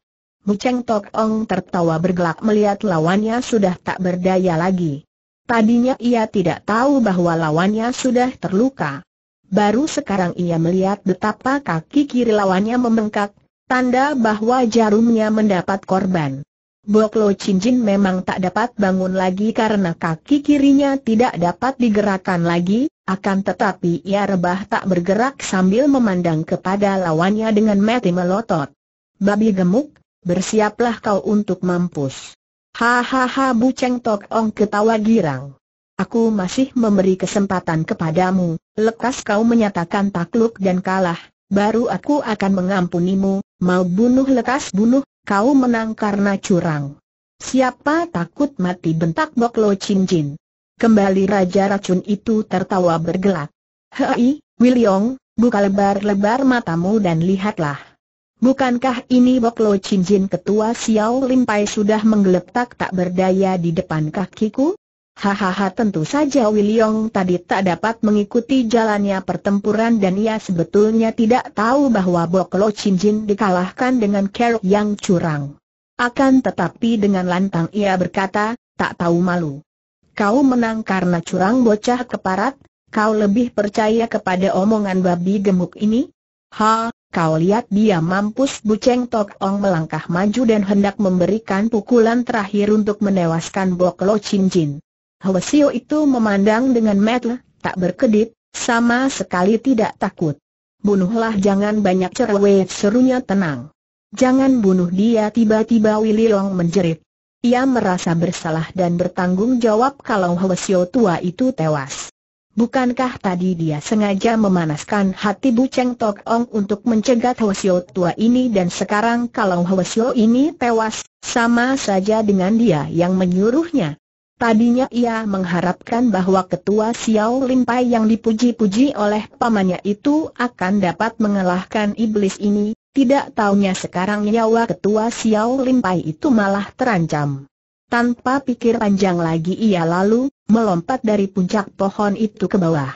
Buceng Tok Ong tertawa bergelak melihat lawannya sudah tak berdaya lagi. Tadinya ia tidak tahu bahwa lawannya sudah terluka. Baru sekarang ia melihat betapa kaki kiri lawannya membengkak, tanda bahwa jarumnya mendapat korban. Bok Lo Cincin memang tak dapat bangun lagi karena kaki kirinya tidak dapat digerakkan lagi, akan tetapi ia rebah tak bergerak sambil memandang kepada lawannya dengan mati melotot. Babi gemuk, bersiaplah kau untuk mampus. Hahaha Bu Cheng Tok Ong ketawa girang. Aku masih memberi kesempatan kepadamu, lekas kau menyatakan takluk dan kalah, baru aku akan mengampunimu, mau bunuh lekas bunuh, kau menang karena curang. Siapa takut mati bentak Bok Lo Chin Jin. Kembali Raja Racun itu tertawa bergelak. Hei, Wiliong, buka lebar-lebar matamu dan lihatlah. Bukankah ini Boklo cincin ketua Xiao Limpai sudah menggeletak tak berdaya di depan kakiku? Hahaha tentu saja Wiliong tadi tak dapat mengikuti jalannya pertempuran dan ia sebetulnya tidak tahu bahwa Boklo cincin dikalahkan dengan kerok yang curang. Akan tetapi dengan lantang ia berkata, tak tahu malu. Kau menang karena curang bocah keparat, kau lebih percaya kepada omongan babi gemuk ini? Ha, Kau lihat dia mampus Buceng Tok Ong melangkah maju dan hendak memberikan pukulan terakhir untuk menewaskan Bok Lo Chin Jin. Hwasio itu memandang dengan metel, tak berkedip, sama sekali tidak takut. Bunuhlah jangan banyak cerewet serunya tenang. Jangan bunuh dia tiba-tiba Long menjerit. Ia merasa bersalah dan bertanggung jawab kalau Hwasio tua itu tewas. Bukankah tadi dia sengaja memanaskan hati Bu Cheng Tok Ong untuk mencegat Hwasyo tua ini dan sekarang kalau Hwasyo ini tewas, sama saja dengan dia yang menyuruhnya. Tadinya ia mengharapkan bahwa ketua Xiao Pai yang dipuji-puji oleh pamannya itu akan dapat mengalahkan iblis ini, tidak taunya sekarang nyawa ketua Xiao Pai itu malah terancam. Tanpa pikir panjang lagi ia lalu, melompat dari puncak pohon itu ke bawah.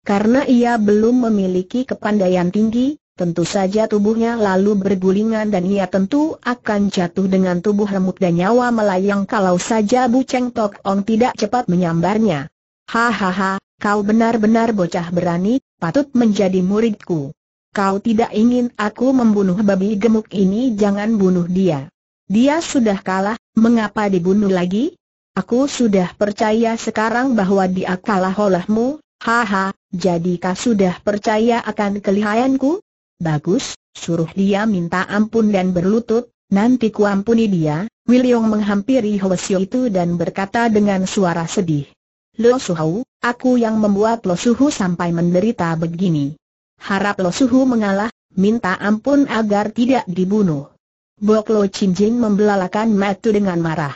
Karena ia belum memiliki kepandaian tinggi, tentu saja tubuhnya lalu bergulingan dan ia tentu akan jatuh dengan tubuh remuk dan nyawa melayang kalau saja Bu Cheng Tok Ong tidak cepat menyambarnya. Hahaha, kau benar-benar bocah berani, patut menjadi muridku. Kau tidak ingin aku membunuh babi gemuk ini jangan bunuh dia. Dia sudah kalah, mengapa dibunuh lagi? Aku sudah percaya sekarang bahwa dia kalah olehmu, haha, jadikah sudah percaya akan kelihayanku? Bagus, suruh dia minta ampun dan berlutut, nanti kuampuni dia, William menghampiri Hwasyo itu dan berkata dengan suara sedih. Lo Suhu, aku yang membuat Lo Suhu sampai menderita begini. Harap Lo Suhu mengalah, minta ampun agar tidak dibunuh. Bok Lo Chin Jin membelalakan Matu dengan marah.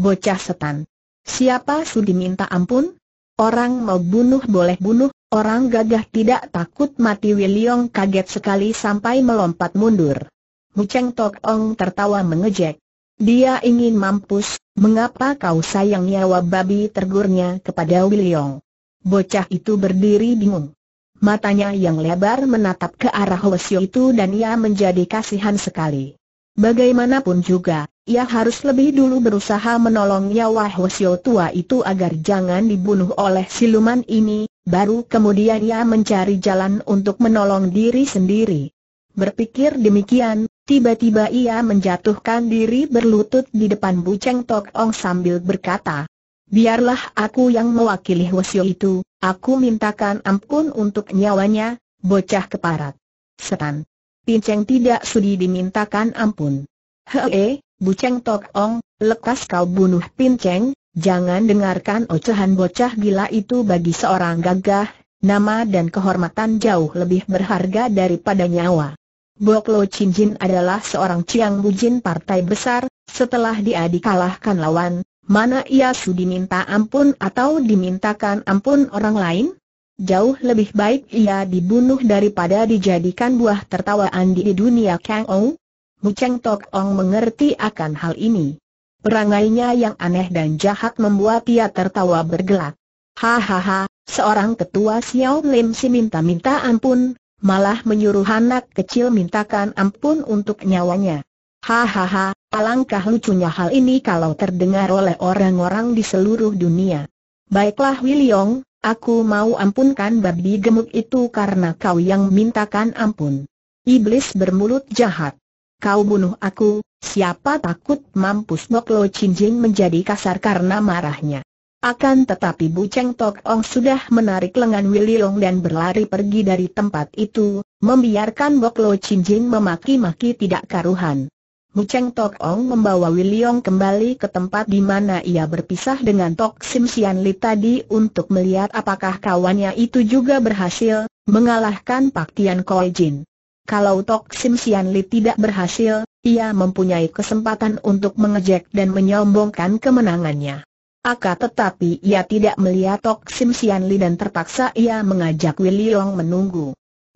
Bocah setan. Siapa sudi minta ampun? Orang mau bunuh boleh bunuh, orang gagah tidak takut mati Wiliong kaget sekali sampai melompat mundur. Muceng Tok Ong tertawa mengejek. Dia ingin mampus, mengapa kau sayang nyawa babi tergurnya kepada Wiliong. Bocah itu berdiri bingung. Matanya yang lebar menatap ke arah Hwasyo itu dan ia menjadi kasihan sekali. Bagaimanapun juga, ia harus lebih dulu berusaha menolong nyawa Hwasyo tua itu agar jangan dibunuh oleh siluman ini, baru kemudian ia mencari jalan untuk menolong diri sendiri. Berpikir demikian, tiba-tiba ia menjatuhkan diri berlutut di depan Buceng Tok Ong sambil berkata, Biarlah aku yang mewakili Hwasyo itu, aku mintakan ampun untuk nyawanya, bocah keparat. Setan. Pinceng tidak sudi dimintakan ampun. Hee, Buceng Tok Ong, lekas kau bunuh Pinceng, jangan dengarkan ocehan bocah gila itu bagi seorang gagah, nama dan kehormatan jauh lebih berharga daripada nyawa. Bok Lo Chin Jin adalah seorang Ciang Jin partai besar, setelah dia dikalahkan lawan, mana ia sudi minta ampun atau dimintakan ampun orang lain? Jauh lebih baik ia dibunuh daripada dijadikan buah tertawaan di dunia Kang Ong. Mu Cheng Tok Ong mengerti akan hal ini. Perangainya yang aneh dan jahat membuat ia tertawa bergelak. Hahaha, seorang ketua Xiao Lim si minta-minta ampun, malah menyuruh anak kecil mintakan ampun untuk nyawanya. Hahaha, alangkah lucunya hal ini kalau terdengar oleh orang-orang di seluruh dunia. Baiklah Wiliong, Aku mau ampunkan babi gemuk itu karena kau yang mintakan ampun. Iblis bermulut jahat. Kau bunuh aku, siapa takut mampus Nok Lo menjadi kasar karena marahnya. Akan tetapi Bu Cheng Tok Ong sudah menarik lengan Willy Long dan berlari pergi dari tempat itu, membiarkan Bok Lo memaki-maki tidak karuhan. Hu Cheng Tok Ong membawa William kembali ke tempat di mana ia berpisah dengan Tok Sim Sian Li tadi untuk melihat apakah kawannya itu juga berhasil mengalahkan Pak Tian Koi Jin. Kalau Tok Sim Sian Li tidak berhasil, ia mempunyai kesempatan untuk mengejek dan menyombongkan kemenangannya. Aka tetapi ia tidak melihat Tok Sim Sian Li dan terpaksa ia mengajak William menunggu.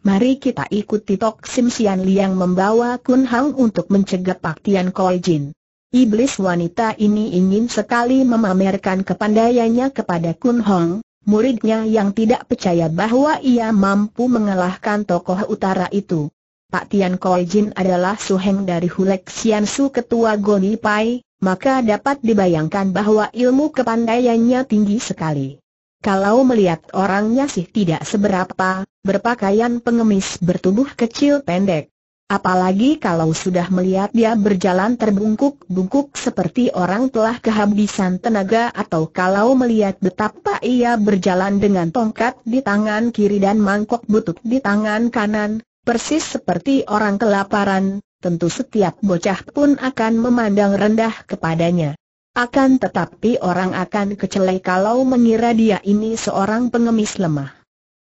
Mari kita ikuti Tok Sim Sian Liang membawa Kun Hang untuk mencegah Pak Tian Koi Jin. Iblis wanita ini ingin sekali memamerkan kepandaiannya kepada Kun Hong, muridnya yang tidak percaya bahwa ia mampu mengalahkan tokoh utara itu. Pak Tian Koi Jin adalah suheng dari Hulek Sian Su Ketua Goni Pai, maka dapat dibayangkan bahwa ilmu kepandaiannya tinggi sekali. Kalau melihat orangnya sih tidak seberapa, berpakaian pengemis bertubuh kecil pendek. Apalagi kalau sudah melihat dia berjalan terbungkuk-bungkuk seperti orang telah kehabisan tenaga atau kalau melihat betapa ia berjalan dengan tongkat di tangan kiri dan mangkok butut di tangan kanan, persis seperti orang kelaparan, tentu setiap bocah pun akan memandang rendah kepadanya. Akan tetapi orang akan kecelai kalau mengira dia ini seorang pengemis lemah.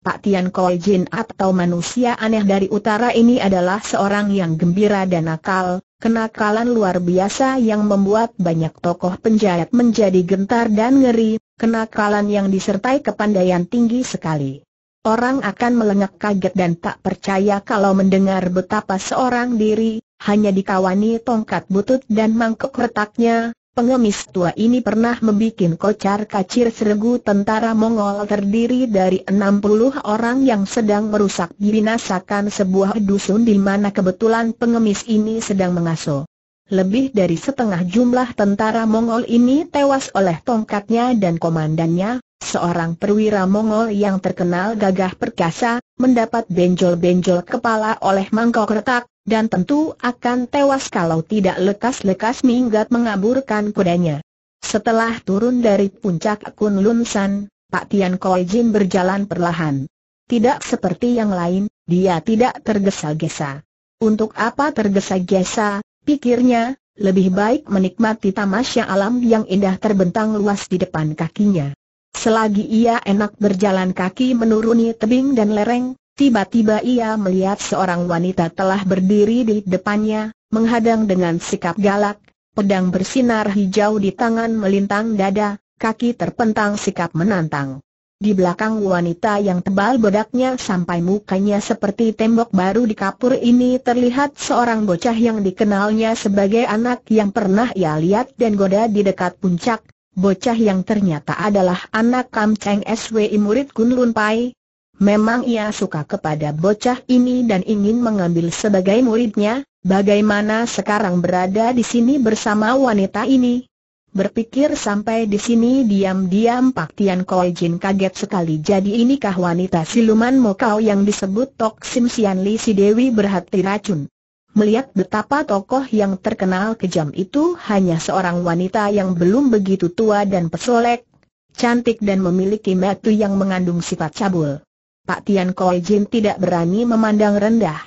Pak Tian Koi Jin atau manusia aneh dari utara ini adalah seorang yang gembira dan nakal, kenakalan luar biasa yang membuat banyak tokoh penjahat menjadi gentar dan ngeri, kenakalan yang disertai kepandaian tinggi sekali. Orang akan melengak kaget dan tak percaya kalau mendengar betapa seorang diri, hanya dikawani tongkat butut dan mangkuk retaknya, Pengemis tua ini pernah membuat kocar kacir seregu tentara Mongol terdiri dari 60 orang yang sedang merusak binasakan sebuah dusun di mana kebetulan pengemis ini sedang mengaso. Lebih dari setengah jumlah tentara Mongol ini tewas oleh tongkatnya dan komandannya, seorang perwira Mongol yang terkenal gagah perkasa, mendapat benjol-benjol kepala oleh mangkok retak, dan tentu akan tewas kalau tidak lekas-lekas minggat mengaburkan kudanya. Setelah turun dari puncak Kunlunsan, Lunsan, Pak Tian Koi Jin berjalan perlahan. Tidak seperti yang lain, dia tidak tergesa-gesa. Untuk apa tergesa-gesa, pikirnya, lebih baik menikmati tamasya alam yang indah terbentang luas di depan kakinya. Selagi ia enak berjalan kaki menuruni tebing dan lereng, tiba-tiba ia melihat seorang wanita telah berdiri di depannya, menghadang dengan sikap galak, pedang bersinar hijau di tangan melintang dada, kaki terpentang sikap menantang. Di belakang wanita yang tebal bedaknya sampai mukanya seperti tembok baru di kapur ini terlihat seorang bocah yang dikenalnya sebagai anak yang pernah ia lihat dan goda di dekat puncak, bocah yang ternyata adalah anak Kam Cheng SWI murid Kun Lun Pai. Memang ia suka kepada bocah ini dan ingin mengambil sebagai muridnya, bagaimana sekarang berada di sini bersama wanita ini? Berpikir sampai di sini diam-diam Pak Tian Koi Jin kaget sekali jadi inikah wanita siluman Mokau yang disebut Tok Sim Sian Li Si Dewi berhati racun melihat betapa tokoh yang terkenal kejam itu hanya seorang wanita yang belum begitu tua dan pesolek, cantik dan memiliki metu yang mengandung sifat cabul. Pak Tian Koi Jin tidak berani memandang rendah.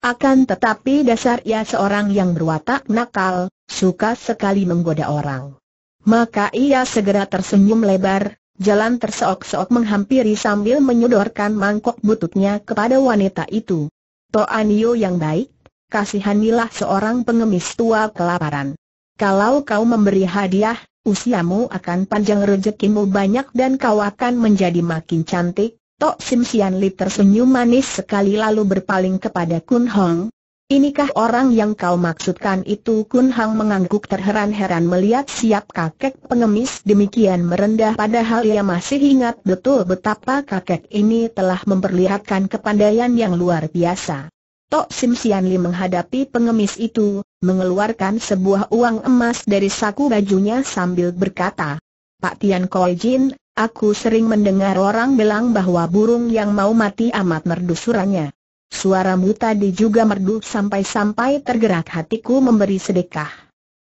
Akan tetapi dasar ia seorang yang berwatak nakal, suka sekali menggoda orang. Maka ia segera tersenyum lebar, jalan terseok-seok menghampiri sambil menyodorkan mangkok bututnya kepada wanita itu. To Yo yang baik, kasihanilah seorang pengemis tua kelaparan. Kalau kau memberi hadiah, usiamu akan panjang rezekimu banyak dan kau akan menjadi makin cantik. Tok Sim Sian Li tersenyum manis sekali lalu berpaling kepada Kun Hong. Inikah orang yang kau maksudkan itu Kun Hong mengangguk terheran-heran melihat siap kakek pengemis demikian merendah padahal ia masih ingat betul betapa kakek ini telah memperlihatkan kepandaian yang luar biasa. Tok Sim Sian Li menghadapi pengemis itu, mengeluarkan sebuah uang emas dari saku bajunya sambil berkata, Pak Tian Koi Jin, aku sering mendengar orang bilang bahwa burung yang mau mati amat merdu suranya. Suaramu tadi juga merdu sampai-sampai tergerak hatiku memberi sedekah.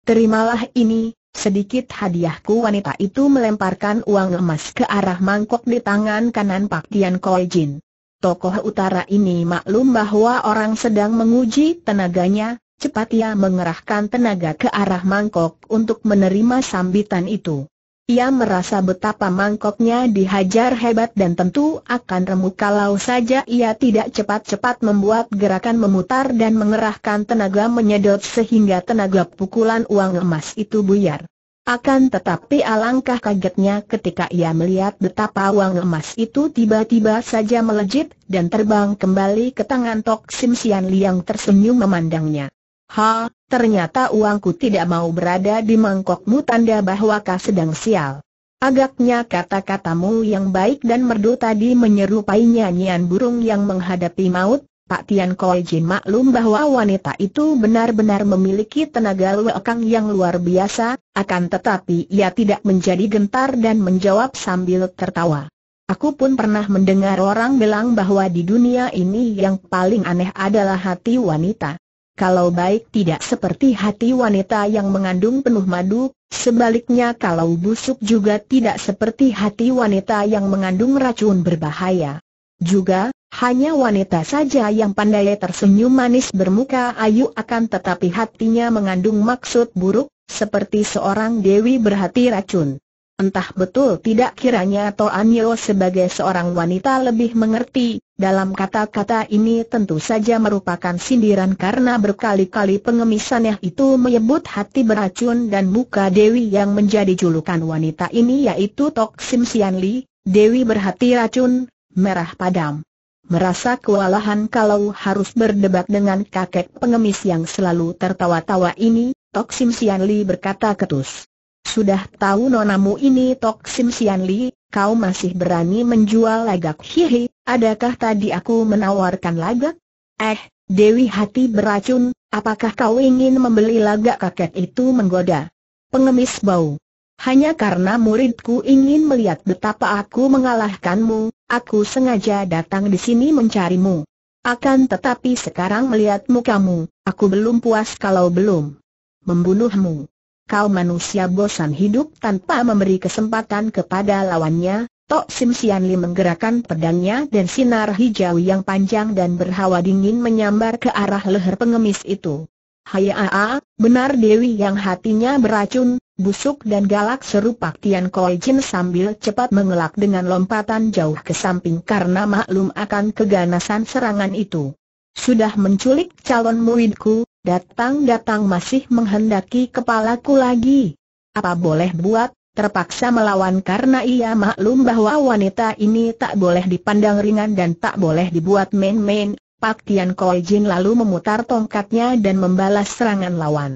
Terimalah ini, sedikit hadiahku wanita itu melemparkan uang emas ke arah mangkok di tangan kanan Pak Tian Koi Jin. Tokoh utara ini maklum bahwa orang sedang menguji tenaganya, cepat ia mengerahkan tenaga ke arah mangkok untuk menerima sambitan itu. Ia merasa betapa mangkoknya dihajar hebat dan tentu akan remuk kalau saja ia tidak cepat-cepat membuat gerakan memutar dan mengerahkan tenaga menyedot sehingga tenaga pukulan uang emas itu buyar. Akan tetapi alangkah kagetnya ketika ia melihat betapa uang emas itu tiba-tiba saja melejit dan terbang kembali ke tangan Tok Sim Sian Liang tersenyum memandangnya. Ha, ternyata uangku tidak mau berada di mangkokmu tanda bahwa kau sedang sial. Agaknya kata-katamu yang baik dan merdu tadi menyerupai nyanyian burung yang menghadapi maut, Pak Tian Jin maklum bahwa wanita itu benar-benar memiliki tenaga lekang yang luar biasa, akan tetapi ia tidak menjadi gentar dan menjawab sambil tertawa. Aku pun pernah mendengar orang bilang bahwa di dunia ini yang paling aneh adalah hati wanita. Kalau baik tidak seperti hati wanita yang mengandung penuh madu, sebaliknya kalau busuk juga tidak seperti hati wanita yang mengandung racun berbahaya. Juga, hanya wanita saja yang pandai tersenyum manis bermuka ayu akan tetapi hatinya mengandung maksud buruk, seperti seorang dewi berhati racun. Entah betul tidak kiranya Toan Anio sebagai seorang wanita lebih mengerti, dalam kata-kata ini tentu saja merupakan sindiran karena berkali-kali pengemisannya itu menyebut hati beracun dan muka Dewi yang menjadi julukan wanita ini yaitu Tok Sim Sian Li, Dewi berhati racun, merah padam. Merasa kewalahan kalau harus berdebat dengan kakek pengemis yang selalu tertawa-tawa ini, Tok Sim Sian Li berkata ketus. Sudah tahu nonamu ini Tok Sim Sian Li, kau masih berani menjual lagak hihi, adakah tadi aku menawarkan lagak? Eh, Dewi hati beracun, apakah kau ingin membeli lagak kakek itu menggoda? Pengemis bau. Hanya karena muridku ingin melihat betapa aku mengalahkanmu, Aku sengaja datang di sini mencarimu. Akan tetapi sekarang melihat mukamu, aku belum puas kalau belum membunuhmu. Kau manusia bosan hidup tanpa memberi kesempatan kepada lawannya, Tok Sim Sian Li menggerakkan pedangnya dan sinar hijau yang panjang dan berhawa dingin menyambar ke arah leher pengemis itu. Hayaa, benar Dewi yang hatinya beracun, busuk dan galak seru Tian Koi Jin sambil cepat mengelak dengan lompatan jauh ke samping karena maklum akan keganasan serangan itu. Sudah menculik calon muridku, datang-datang masih menghendaki kepalaku lagi. Apa boleh buat, terpaksa melawan karena ia maklum bahwa wanita ini tak boleh dipandang ringan dan tak boleh dibuat main-main. Pak Tian Koi Jin lalu memutar tongkatnya dan membalas serangan lawan.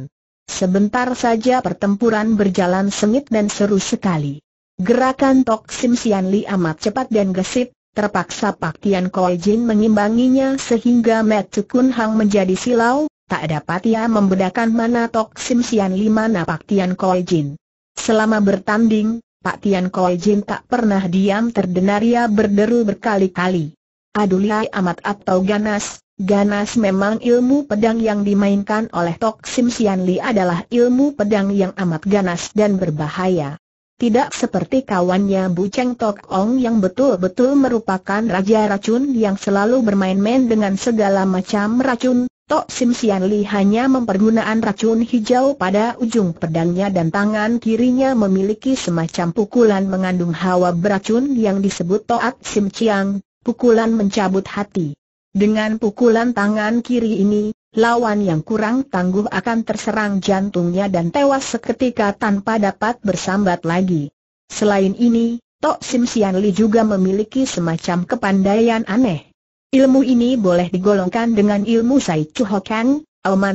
Sebentar saja pertempuran berjalan sengit dan seru sekali. Gerakan Tok Sim Sian Li amat cepat dan gesit, terpaksa Pak Tian Koi Jin mengimbanginya sehingga Metu Kun Hang menjadi silau, tak dapat ia membedakan mana Tok Sim Sian Li mana Pak Tian Koi Jin. Selama bertanding, Pak Tian Koi Jin tak pernah diam terdengar ia berderu berkali-kali. Aduliai amat atau ganas, Ganas memang ilmu pedang yang dimainkan oleh Tok Sim Sian Li adalah ilmu pedang yang amat ganas dan berbahaya. Tidak seperti kawannya Bu Cheng Tok Ong yang betul-betul merupakan raja racun yang selalu bermain-main dengan segala macam racun, Tok Sim Sian Li hanya mempergunakan racun hijau pada ujung pedangnya dan tangan kirinya memiliki semacam pukulan mengandung hawa beracun yang disebut Toat Sim Chiang, pukulan mencabut hati. Dengan pukulan tangan kiri ini, lawan yang kurang tangguh akan terserang jantungnya dan tewas seketika tanpa dapat bersambat lagi. Selain ini, Tok Sim Sian Li juga memiliki semacam kepandaian aneh. Ilmu ini boleh digolongkan dengan ilmu Sai Chu Kang,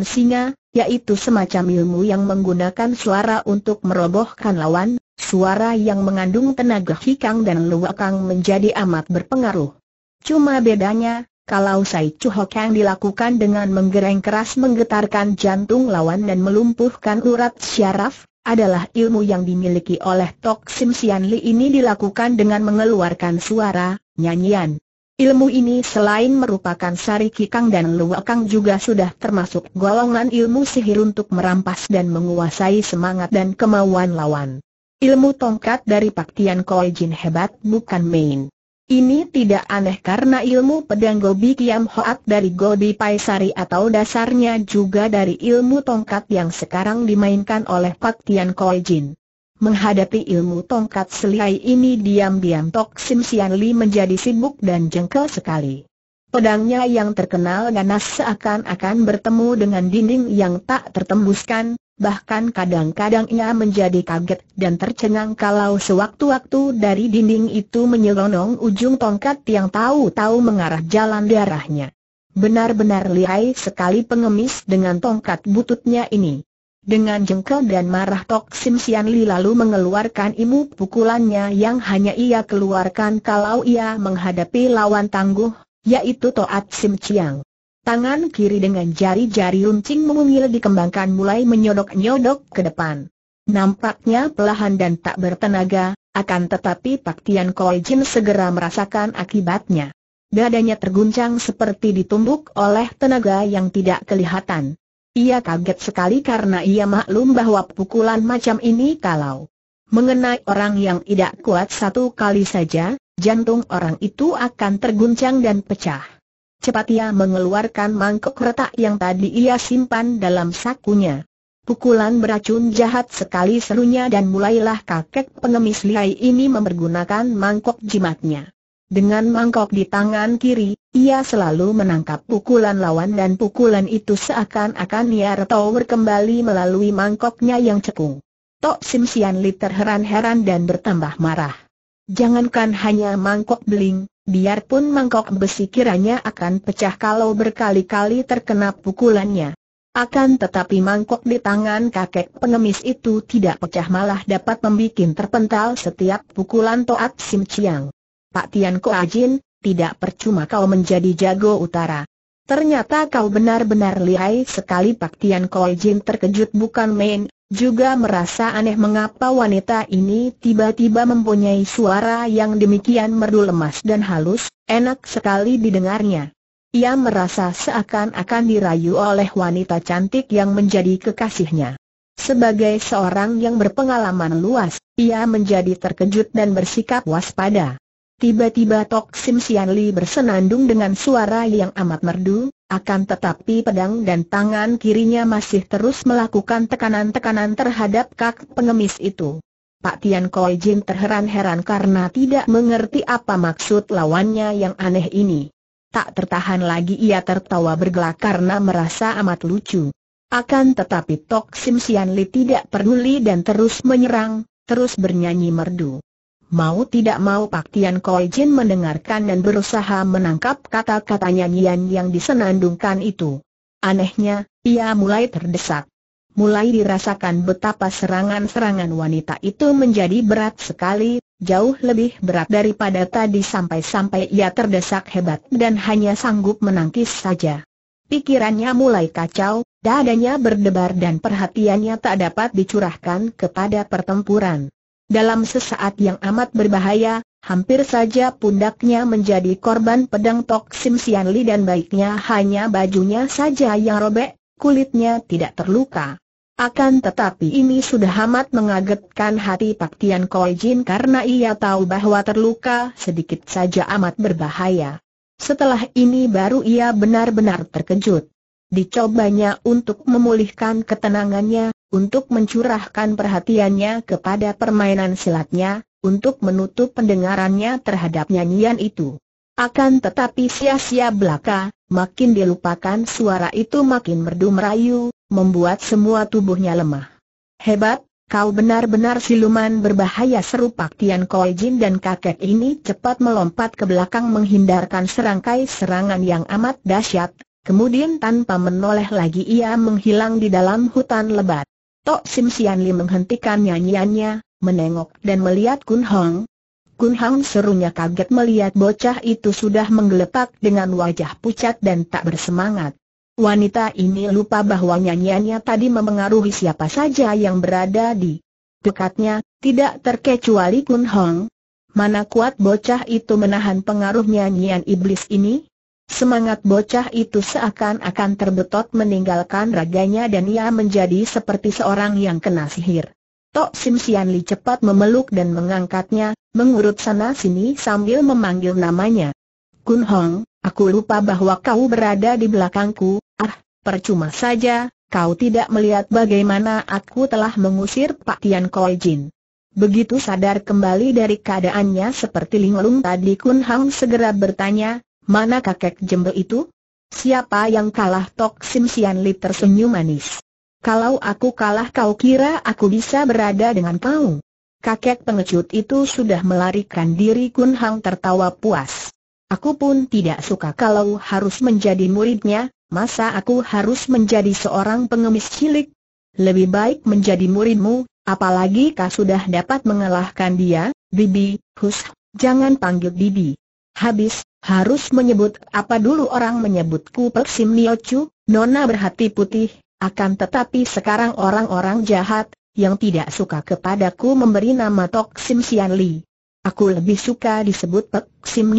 Singa, yaitu semacam ilmu yang menggunakan suara untuk merobohkan lawan, suara yang mengandung tenaga hikang dan luakang menjadi amat berpengaruh. Cuma bedanya, kalau Sai Chu yang dilakukan dengan menggereng keras menggetarkan jantung lawan dan melumpuhkan urat syaraf, adalah ilmu yang dimiliki oleh Tok Sim Sian Li ini dilakukan dengan mengeluarkan suara, nyanyian. Ilmu ini selain merupakan Sari Kikang dan Luakang juga sudah termasuk golongan ilmu sihir untuk merampas dan menguasai semangat dan kemauan lawan. Ilmu tongkat dari Pak Tian Koi Jin hebat bukan main. Ini tidak aneh karena ilmu pedang Gobi Kiam Hoat dari Gobi Paisari atau dasarnya juga dari ilmu tongkat yang sekarang dimainkan oleh Pak Tian Koi Jin. Menghadapi ilmu tongkat selai ini diam-diam Tok Sim Sian Li menjadi sibuk dan jengkel sekali. Pedangnya yang terkenal ganas seakan-akan bertemu dengan dinding yang tak tertembuskan, bahkan kadang-kadang ia menjadi kaget dan tercengang kalau sewaktu-waktu dari dinding itu menyelonong ujung tongkat yang tahu-tahu mengarah jalan darahnya. Benar-benar lihai sekali pengemis dengan tongkat bututnya ini. Dengan jengkel dan marah Tok Sim Sian Li lalu mengeluarkan imu pukulannya yang hanya ia keluarkan kalau ia menghadapi lawan tangguh, yaitu Toat Sim Chiang. Tangan kiri dengan jari-jari runcing mungil dikembangkan mulai menyodok-nyodok ke depan. Nampaknya pelahan dan tak bertenaga, akan tetapi Pak Tian Koi Jin segera merasakan akibatnya. Dadanya terguncang seperti ditumbuk oleh tenaga yang tidak kelihatan. Ia kaget sekali karena ia maklum bahwa pukulan macam ini kalau mengenai orang yang tidak kuat satu kali saja, jantung orang itu akan terguncang dan pecah. Cepat ia mengeluarkan mangkok retak yang tadi ia simpan dalam sakunya. Pukulan beracun jahat sekali serunya dan mulailah kakek pengemis liai ini mempergunakan mangkok jimatnya. Dengan mangkok di tangan kiri, ia selalu menangkap pukulan lawan dan pukulan itu seakan-akan ia retower kembali melalui mangkoknya yang cekung. Tok Sim Sian Li terheran-heran dan bertambah marah. Jangankan hanya mangkok beling, biarpun mangkok besi kiranya akan pecah kalau berkali-kali terkena pukulannya. Akan tetapi mangkok di tangan kakek pengemis itu tidak pecah malah dapat membuat terpental setiap pukulan Toat Sim Chiang. Pak Tian Ko Ajin, tidak percuma kau menjadi jago utara. Ternyata kau benar-benar lihai sekali Pak Tian Koi Jin terkejut bukan main, juga merasa aneh mengapa wanita ini tiba-tiba mempunyai suara yang demikian merdu lemas dan halus, enak sekali didengarnya. Ia merasa seakan-akan dirayu oleh wanita cantik yang menjadi kekasihnya. Sebagai seorang yang berpengalaman luas, ia menjadi terkejut dan bersikap waspada. Tiba-tiba Tok Sim Sian Li bersenandung dengan suara yang amat merdu, akan tetapi pedang dan tangan kirinya masih terus melakukan tekanan-tekanan terhadap kak pengemis itu. Pak Tian Koi Jin terheran-heran karena tidak mengerti apa maksud lawannya yang aneh ini. Tak tertahan lagi ia tertawa bergelak karena merasa amat lucu. Akan tetapi Tok Sim Sian Li tidak peduli dan terus menyerang, terus bernyanyi merdu. Mau tidak mau Pak Tian Koi Jin mendengarkan dan berusaha menangkap kata-kata nyanyian yang disenandungkan itu. Anehnya, ia mulai terdesak. Mulai dirasakan betapa serangan-serangan wanita itu menjadi berat sekali, jauh lebih berat daripada tadi sampai-sampai ia terdesak hebat dan hanya sanggup menangkis saja. Pikirannya mulai kacau, dadanya berdebar dan perhatiannya tak dapat dicurahkan kepada pertempuran. Dalam sesaat yang amat berbahaya, hampir saja pundaknya menjadi korban pedang Tok Sim Sian Li dan baiknya hanya bajunya saja yang robek, kulitnya tidak terluka. Akan tetapi ini sudah amat mengagetkan hati Pak Tian Koi Jin karena ia tahu bahwa terluka sedikit saja amat berbahaya. Setelah ini baru ia benar-benar terkejut. Dicobanya untuk memulihkan ketenangannya, untuk mencurahkan perhatiannya kepada permainan silatnya, untuk menutup pendengarannya terhadap nyanyian itu. Akan tetapi sia-sia belaka, makin dilupakan suara itu makin merdu merayu, membuat semua tubuhnya lemah. Hebat, kau benar-benar siluman berbahaya seru Pak Tian Koi Jin dan kakek ini cepat melompat ke belakang menghindarkan serangkai serangan yang amat dahsyat, Kemudian tanpa menoleh lagi ia menghilang di dalam hutan lebat. Tok Sim Sian Li menghentikan nyanyiannya, menengok dan melihat Kun Hong. Kun Hong serunya kaget melihat bocah itu sudah menggeletak dengan wajah pucat dan tak bersemangat. Wanita ini lupa bahwa nyanyiannya tadi memengaruhi siapa saja yang berada di dekatnya, tidak terkecuali Kun Hong. Mana kuat bocah itu menahan pengaruh nyanyian iblis ini? Semangat bocah itu seakan-akan terbetot meninggalkan raganya dan ia menjadi seperti seorang yang kena sihir. Tok Sim Sian Li cepat memeluk dan mengangkatnya, mengurut sana-sini sambil memanggil namanya. Kun Hong, aku lupa bahwa kau berada di belakangku, ah, percuma saja, kau tidak melihat bagaimana aku telah mengusir Pak Tian Koi Jin. Begitu sadar kembali dari keadaannya seperti linglung tadi Kun Hong segera bertanya, Mana kakek jembe itu? Siapa yang kalah Tok Sim Sian Li tersenyum manis. Kalau aku kalah kau kira aku bisa berada dengan kau? Kakek pengecut itu sudah melarikan diri Kun Hang tertawa puas. Aku pun tidak suka kalau harus menjadi muridnya, masa aku harus menjadi seorang pengemis cilik? Lebih baik menjadi muridmu, apalagi kau sudah dapat mengalahkan dia, Bibi, Hus, jangan panggil Bibi. Habis, harus menyebut apa dulu orang menyebutku Pek Sim Nona berhati putih, akan tetapi sekarang orang-orang jahat, yang tidak suka kepadaku memberi nama Tok Sim Sian Li. Aku lebih suka disebut Pek Sim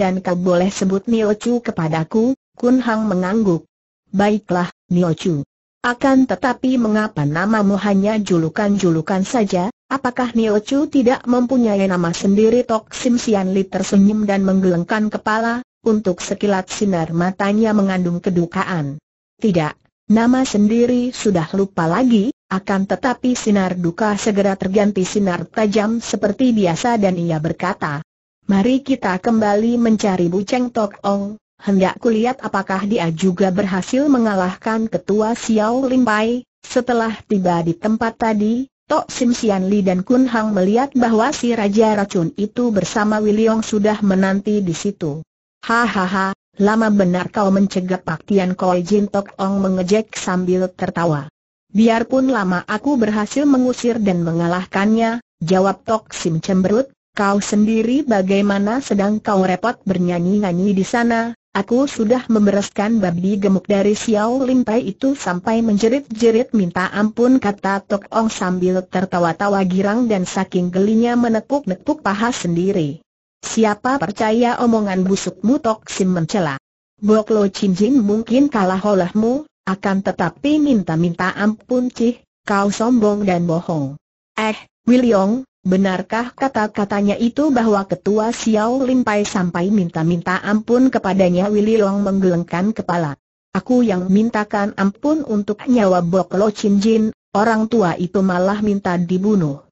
dan kau boleh sebut Chu kepadaku, Kun Hang mengangguk. Baiklah, Chu. Akan tetapi mengapa namamu hanya julukan-julukan saja? Apakah Nio Chu tidak mempunyai nama sendiri Tok Sim Sian Li tersenyum dan menggelengkan kepala, untuk sekilat sinar matanya mengandung kedukaan. Tidak, nama sendiri sudah lupa lagi, akan tetapi sinar duka segera terganti sinar tajam seperti biasa dan ia berkata, Mari kita kembali mencari Buceng Tok Ong, hendak kulihat apakah dia juga berhasil mengalahkan ketua Xiao Pai, setelah tiba di tempat tadi, Tok Sim Sian Li dan Kun Hang melihat bahwa si Raja Racun itu bersama Wiliong sudah menanti di situ. Hahaha, lama benar kau mencegah Pak Tian Koi Jin Tok Ong mengejek sambil tertawa. Biarpun lama aku berhasil mengusir dan mengalahkannya, jawab Tok Sim cemberut, kau sendiri bagaimana sedang kau repot bernyanyi-nyanyi di sana, Aku sudah membereskan babi gemuk dari Xiao Lim Tai itu sampai menjerit-jerit minta ampun kata Tok Ong sambil tertawa-tawa girang dan saking gelinya menekuk-nekuk paha sendiri. Siapa percaya omongan busukmu Tok Sim mencela. Bok Lo Chin Jin mungkin kalah olahmu, akan tetapi minta-minta ampun Cih, kau sombong dan bohong. Eh, Wiliong, Benarkah kata-katanya itu bahwa ketua Xiao Limpai sampai minta-minta ampun kepadanya Willy Long menggelengkan kepala. Aku yang mintakan ampun untuk nyawa Bok Lo Chin Jin, orang tua itu malah minta dibunuh.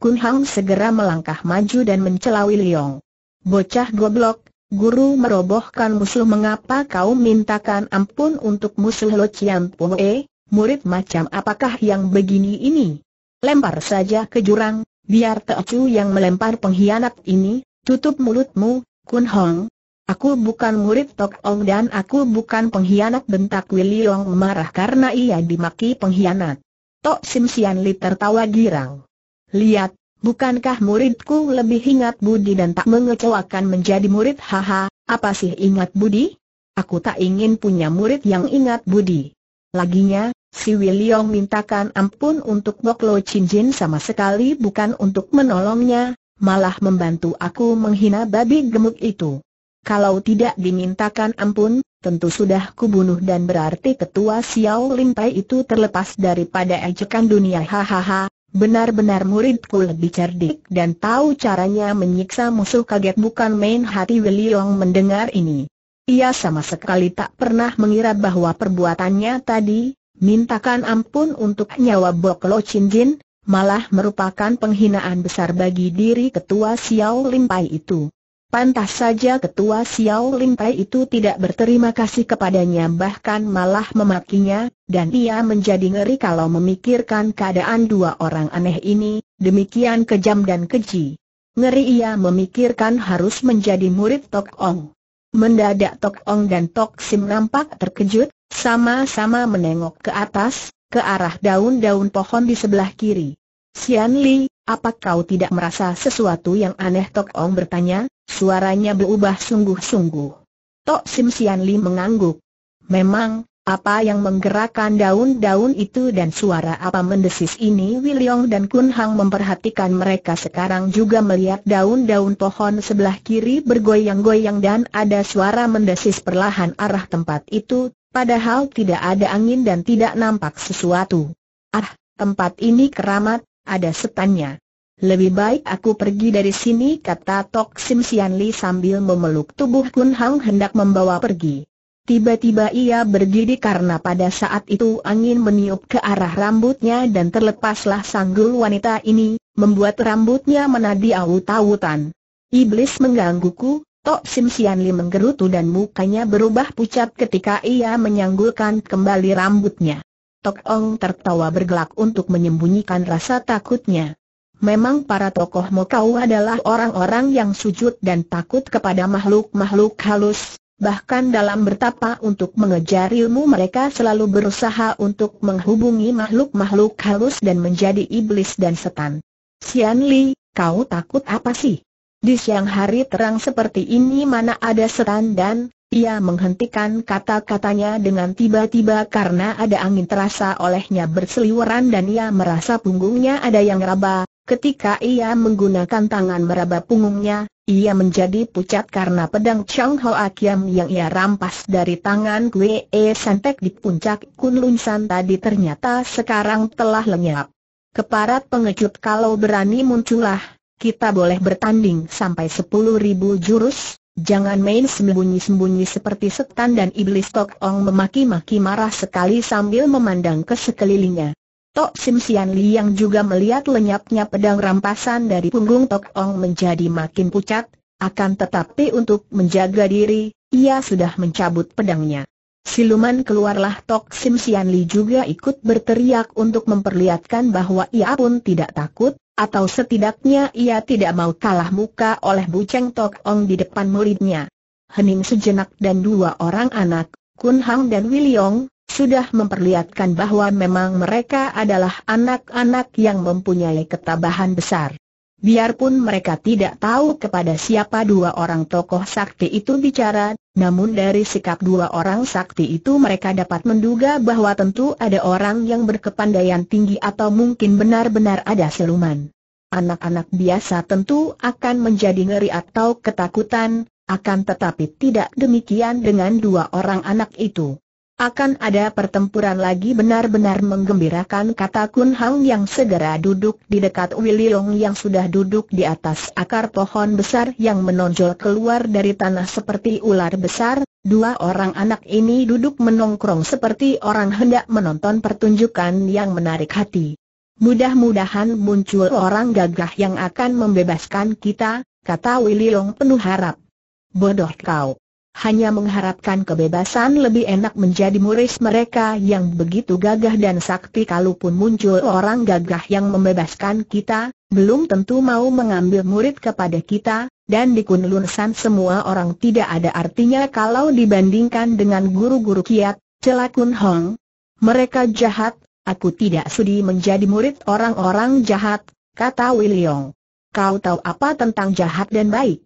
Kun Hang segera melangkah maju dan mencela Willy Long. Bocah goblok, guru merobohkan musuh mengapa kau mintakan ampun untuk musuh Lo Chin Poe, murid macam apakah yang begini ini? Lempar saja ke jurang, Biar Teocu yang melempar pengkhianat ini, tutup mulutmu, Kun Hong. Aku bukan murid Tok Ong dan aku bukan pengkhianat bentak Willy Wiliong marah karena ia dimaki pengkhianat. Tok Sim Sian Li tertawa girang. Lihat, bukankah muridku lebih ingat budi dan tak mengecewakan menjadi murid haha, apa sih ingat budi? Aku tak ingin punya murid yang ingat budi. Laginya, Si Wiliong mintakan ampun untuk Bok Lo Chin Jin sama sekali bukan untuk menolongnya, malah membantu aku menghina babi gemuk itu. Kalau tidak dimintakan ampun, tentu sudah kubunuh dan berarti ketua Xiao Lim Pai itu terlepas daripada ejekan dunia hahaha. Benar-benar muridku lebih cerdik dan tahu caranya menyiksa musuh kaget bukan main hati Wiliong mendengar ini. Ia sama sekali tak pernah mengira bahwa perbuatannya tadi, Mintakan ampun untuk nyawa Bok Lo Chin Jin, malah merupakan penghinaan besar bagi diri ketua Xiao Lim Pai itu. Pantas saja ketua Xiao Lim Pai itu tidak berterima kasih kepadanya bahkan malah memakinya, dan ia menjadi ngeri kalau memikirkan keadaan dua orang aneh ini, demikian kejam dan keji. Ngeri ia memikirkan harus menjadi murid Tok Ong. Mendadak Tok Ong dan Tok Sim nampak terkejut, sama-sama menengok ke atas, ke arah daun-daun pohon di sebelah kiri. Sian Li, apa kau tidak merasa sesuatu yang aneh Tok Ong bertanya, suaranya berubah sungguh-sungguh. Tok Sim Sian Li mengangguk. Memang, apa yang menggerakkan daun-daun itu dan suara apa mendesis ini Wiliong dan Kun Hang memperhatikan mereka sekarang juga melihat daun-daun pohon sebelah kiri bergoyang-goyang dan ada suara mendesis perlahan arah tempat itu, padahal tidak ada angin dan tidak nampak sesuatu. Ah, tempat ini keramat, ada setannya. Lebih baik aku pergi dari sini kata Tok Sim Sian Li sambil memeluk tubuh Kun Hang hendak membawa pergi. Tiba-tiba ia berdiri karena pada saat itu angin meniup ke arah rambutnya dan terlepaslah sanggul wanita ini, membuat rambutnya menadi awut-awutan. Iblis menggangguku, Tok Sim Sian Li menggerutu dan mukanya berubah pucat ketika ia menyanggulkan kembali rambutnya. Tok Ong tertawa bergelak untuk menyembunyikan rasa takutnya. Memang para tokoh Mokau adalah orang-orang yang sujud dan takut kepada makhluk-makhluk halus, Bahkan dalam bertapa untuk mengejar ilmu mereka selalu berusaha untuk menghubungi makhluk-makhluk halus dan menjadi iblis dan setan. Sian Li, kau takut apa sih? Di siang hari terang seperti ini mana ada setan dan, ia menghentikan kata-katanya dengan tiba-tiba karena ada angin terasa olehnya berseliweran dan ia merasa punggungnya ada yang raba, Ketika ia menggunakan tangan meraba punggungnya, ia menjadi pucat karena pedang Chang Ho Akiam yang ia rampas dari tangan Kwe E Santek di puncak Kunlun San tadi ternyata sekarang telah lenyap. Keparat pengecut kalau berani muncullah, kita boleh bertanding sampai sepuluh ribu jurus, jangan main sembunyi-sembunyi seperti setan dan iblis Tok Ong memaki-maki marah sekali sambil memandang ke sekelilingnya. Tok Sim Sian Li yang juga melihat lenyapnya pedang rampasan dari punggung Tok Ong menjadi makin pucat, akan tetapi untuk menjaga diri, ia sudah mencabut pedangnya. Siluman keluarlah Tok Sim Sian Li juga ikut berteriak untuk memperlihatkan bahwa ia pun tidak takut, atau setidaknya ia tidak mau kalah muka oleh Buceng Tok Ong di depan muridnya. Hening sejenak dan dua orang anak, Kun Hang dan Wiliong, sudah memperlihatkan bahwa memang mereka adalah anak-anak yang mempunyai ketabahan besar. Biarpun mereka tidak tahu kepada siapa dua orang tokoh sakti itu bicara, namun dari sikap dua orang sakti itu mereka dapat menduga bahwa tentu ada orang yang berkepandaian tinggi atau mungkin benar-benar ada seluman. Anak-anak biasa tentu akan menjadi ngeri atau ketakutan, akan tetapi tidak demikian dengan dua orang anak itu. Akan ada pertempuran lagi benar-benar menggembirakan kata Kun Hang yang segera duduk di dekat Willy Long yang sudah duduk di atas akar pohon besar yang menonjol keluar dari tanah seperti ular besar. Dua orang anak ini duduk menongkrong seperti orang hendak menonton pertunjukan yang menarik hati. Mudah-mudahan muncul orang gagah yang akan membebaskan kita, kata Willy Long penuh harap. Bodoh kau hanya mengharapkan kebebasan lebih enak menjadi murid mereka yang begitu gagah dan sakti kalaupun muncul orang gagah yang membebaskan kita, belum tentu mau mengambil murid kepada kita, dan di Kunlunsan semua orang tidak ada artinya kalau dibandingkan dengan guru-guru kiat, celakun Hong. Mereka jahat, aku tidak sudi menjadi murid orang-orang jahat, kata Wiliong. Kau tahu apa tentang jahat dan baik?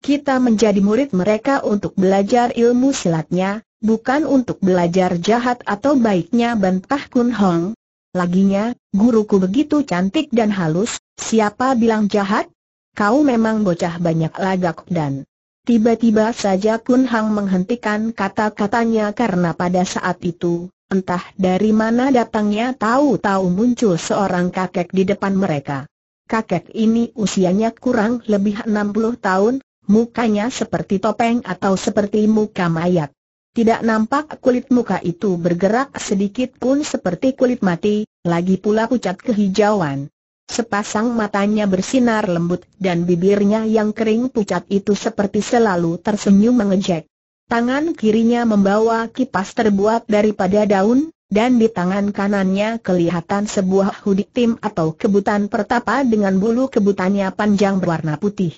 kita menjadi murid mereka untuk belajar ilmu silatnya, bukan untuk belajar jahat atau baiknya bantah Kun Hong. Laginya, guruku begitu cantik dan halus, siapa bilang jahat? Kau memang bocah banyak lagak dan... Tiba-tiba saja Kun Hang menghentikan kata-katanya karena pada saat itu, entah dari mana datangnya tahu-tahu muncul seorang kakek di depan mereka. Kakek ini usianya kurang lebih 60 tahun, mukanya seperti topeng atau seperti muka mayat. Tidak nampak kulit muka itu bergerak sedikit pun seperti kulit mati, lagi pula pucat kehijauan. Sepasang matanya bersinar lembut dan bibirnya yang kering pucat itu seperti selalu tersenyum mengejek. Tangan kirinya membawa kipas terbuat daripada daun, dan di tangan kanannya kelihatan sebuah hudik tim atau kebutan pertapa dengan bulu kebutannya panjang berwarna putih.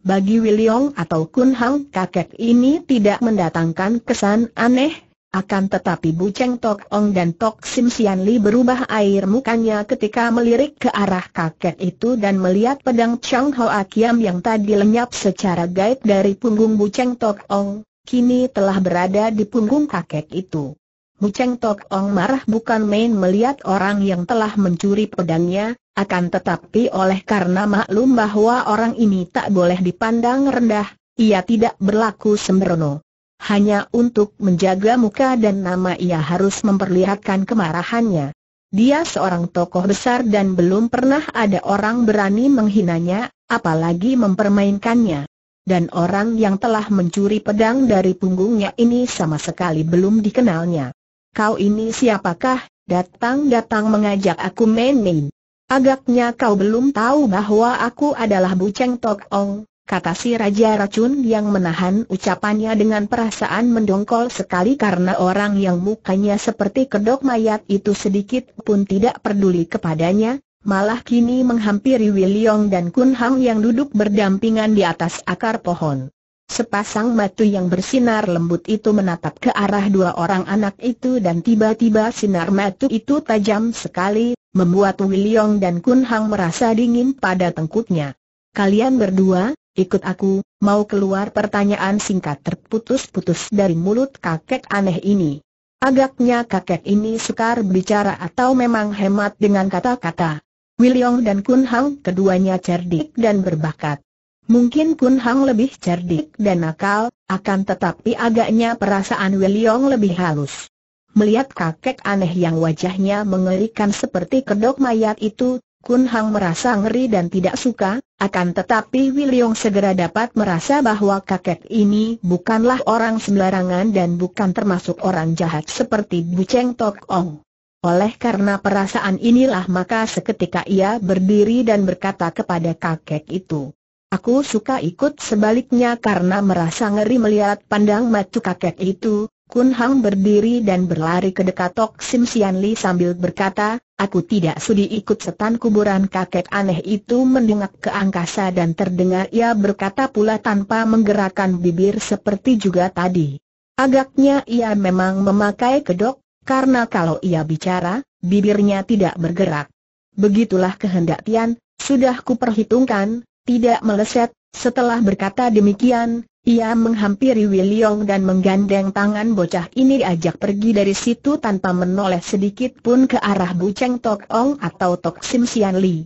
Bagi Wiliong atau Kun Hang kakek ini tidak mendatangkan kesan aneh, akan tetapi Bu Cheng Tok Ong dan Tok Sim Sian Li berubah air mukanya ketika melirik ke arah kakek itu dan melihat pedang Chang Hao Akiam yang tadi lenyap secara gaib dari punggung Bu Cheng Tok Ong, kini telah berada di punggung kakek itu. Bu Cheng Tok Ong marah bukan main melihat orang yang telah mencuri pedangnya, akan tetapi oleh karena maklum bahwa orang ini tak boleh dipandang rendah, ia tidak berlaku sembrono. Hanya untuk menjaga muka dan nama ia harus memperlihatkan kemarahannya. Dia seorang tokoh besar dan belum pernah ada orang berani menghinanya, apalagi mempermainkannya. Dan orang yang telah mencuri pedang dari punggungnya ini sama sekali belum dikenalnya. Kau ini siapakah, datang-datang mengajak aku main-main? Agaknya kau belum tahu bahwa aku adalah Buceng Tok Ong, kata si Raja Racun yang menahan ucapannya dengan perasaan mendongkol sekali karena orang yang mukanya seperti kedok mayat itu sedikit pun tidak peduli kepadanya, malah kini menghampiri Wiliong dan Kun Hang yang duduk berdampingan di atas akar pohon. Sepasang mata yang bersinar lembut itu menatap ke arah dua orang anak itu dan tiba-tiba sinar mata itu tajam sekali, membuat Wiliong dan Kun Hang merasa dingin pada tengkuknya. Kalian berdua, ikut aku, mau keluar pertanyaan singkat terputus-putus dari mulut kakek aneh ini. Agaknya kakek ini sukar bicara atau memang hemat dengan kata-kata. Wiliong dan Kun Hang keduanya cerdik dan berbakat. Mungkin Kun Hang lebih cerdik dan nakal, akan tetapi agaknya perasaan Wiliong lebih halus. Melihat kakek aneh yang wajahnya mengerikan seperti kedok mayat itu, Kun Hang merasa ngeri dan tidak suka, akan tetapi Wiliong segera dapat merasa bahwa kakek ini bukanlah orang sembarangan dan bukan termasuk orang jahat seperti Bu Cheng Tok Ong. Oleh karena perasaan inilah maka seketika ia berdiri dan berkata kepada kakek itu. Aku suka ikut sebaliknya karena merasa ngeri melihat pandang mata kakek itu, Kun Hang berdiri dan berlari ke dekat Tok Sim Sian Li sambil berkata, Aku tidak sudi ikut setan kuburan kakek aneh itu mendengar ke angkasa dan terdengar ia berkata pula tanpa menggerakkan bibir seperti juga tadi. Agaknya ia memang memakai kedok, karena kalau ia bicara, bibirnya tidak bergerak. Begitulah kehendak Tian, sudah kuperhitungkan, tidak meleset, setelah berkata demikian, ia menghampiri Wiliong dan menggandeng tangan bocah ini ajak pergi dari situ tanpa menoleh sedikit pun ke arah Bu Cheng Tok Ong atau Tok Sim Sian Li.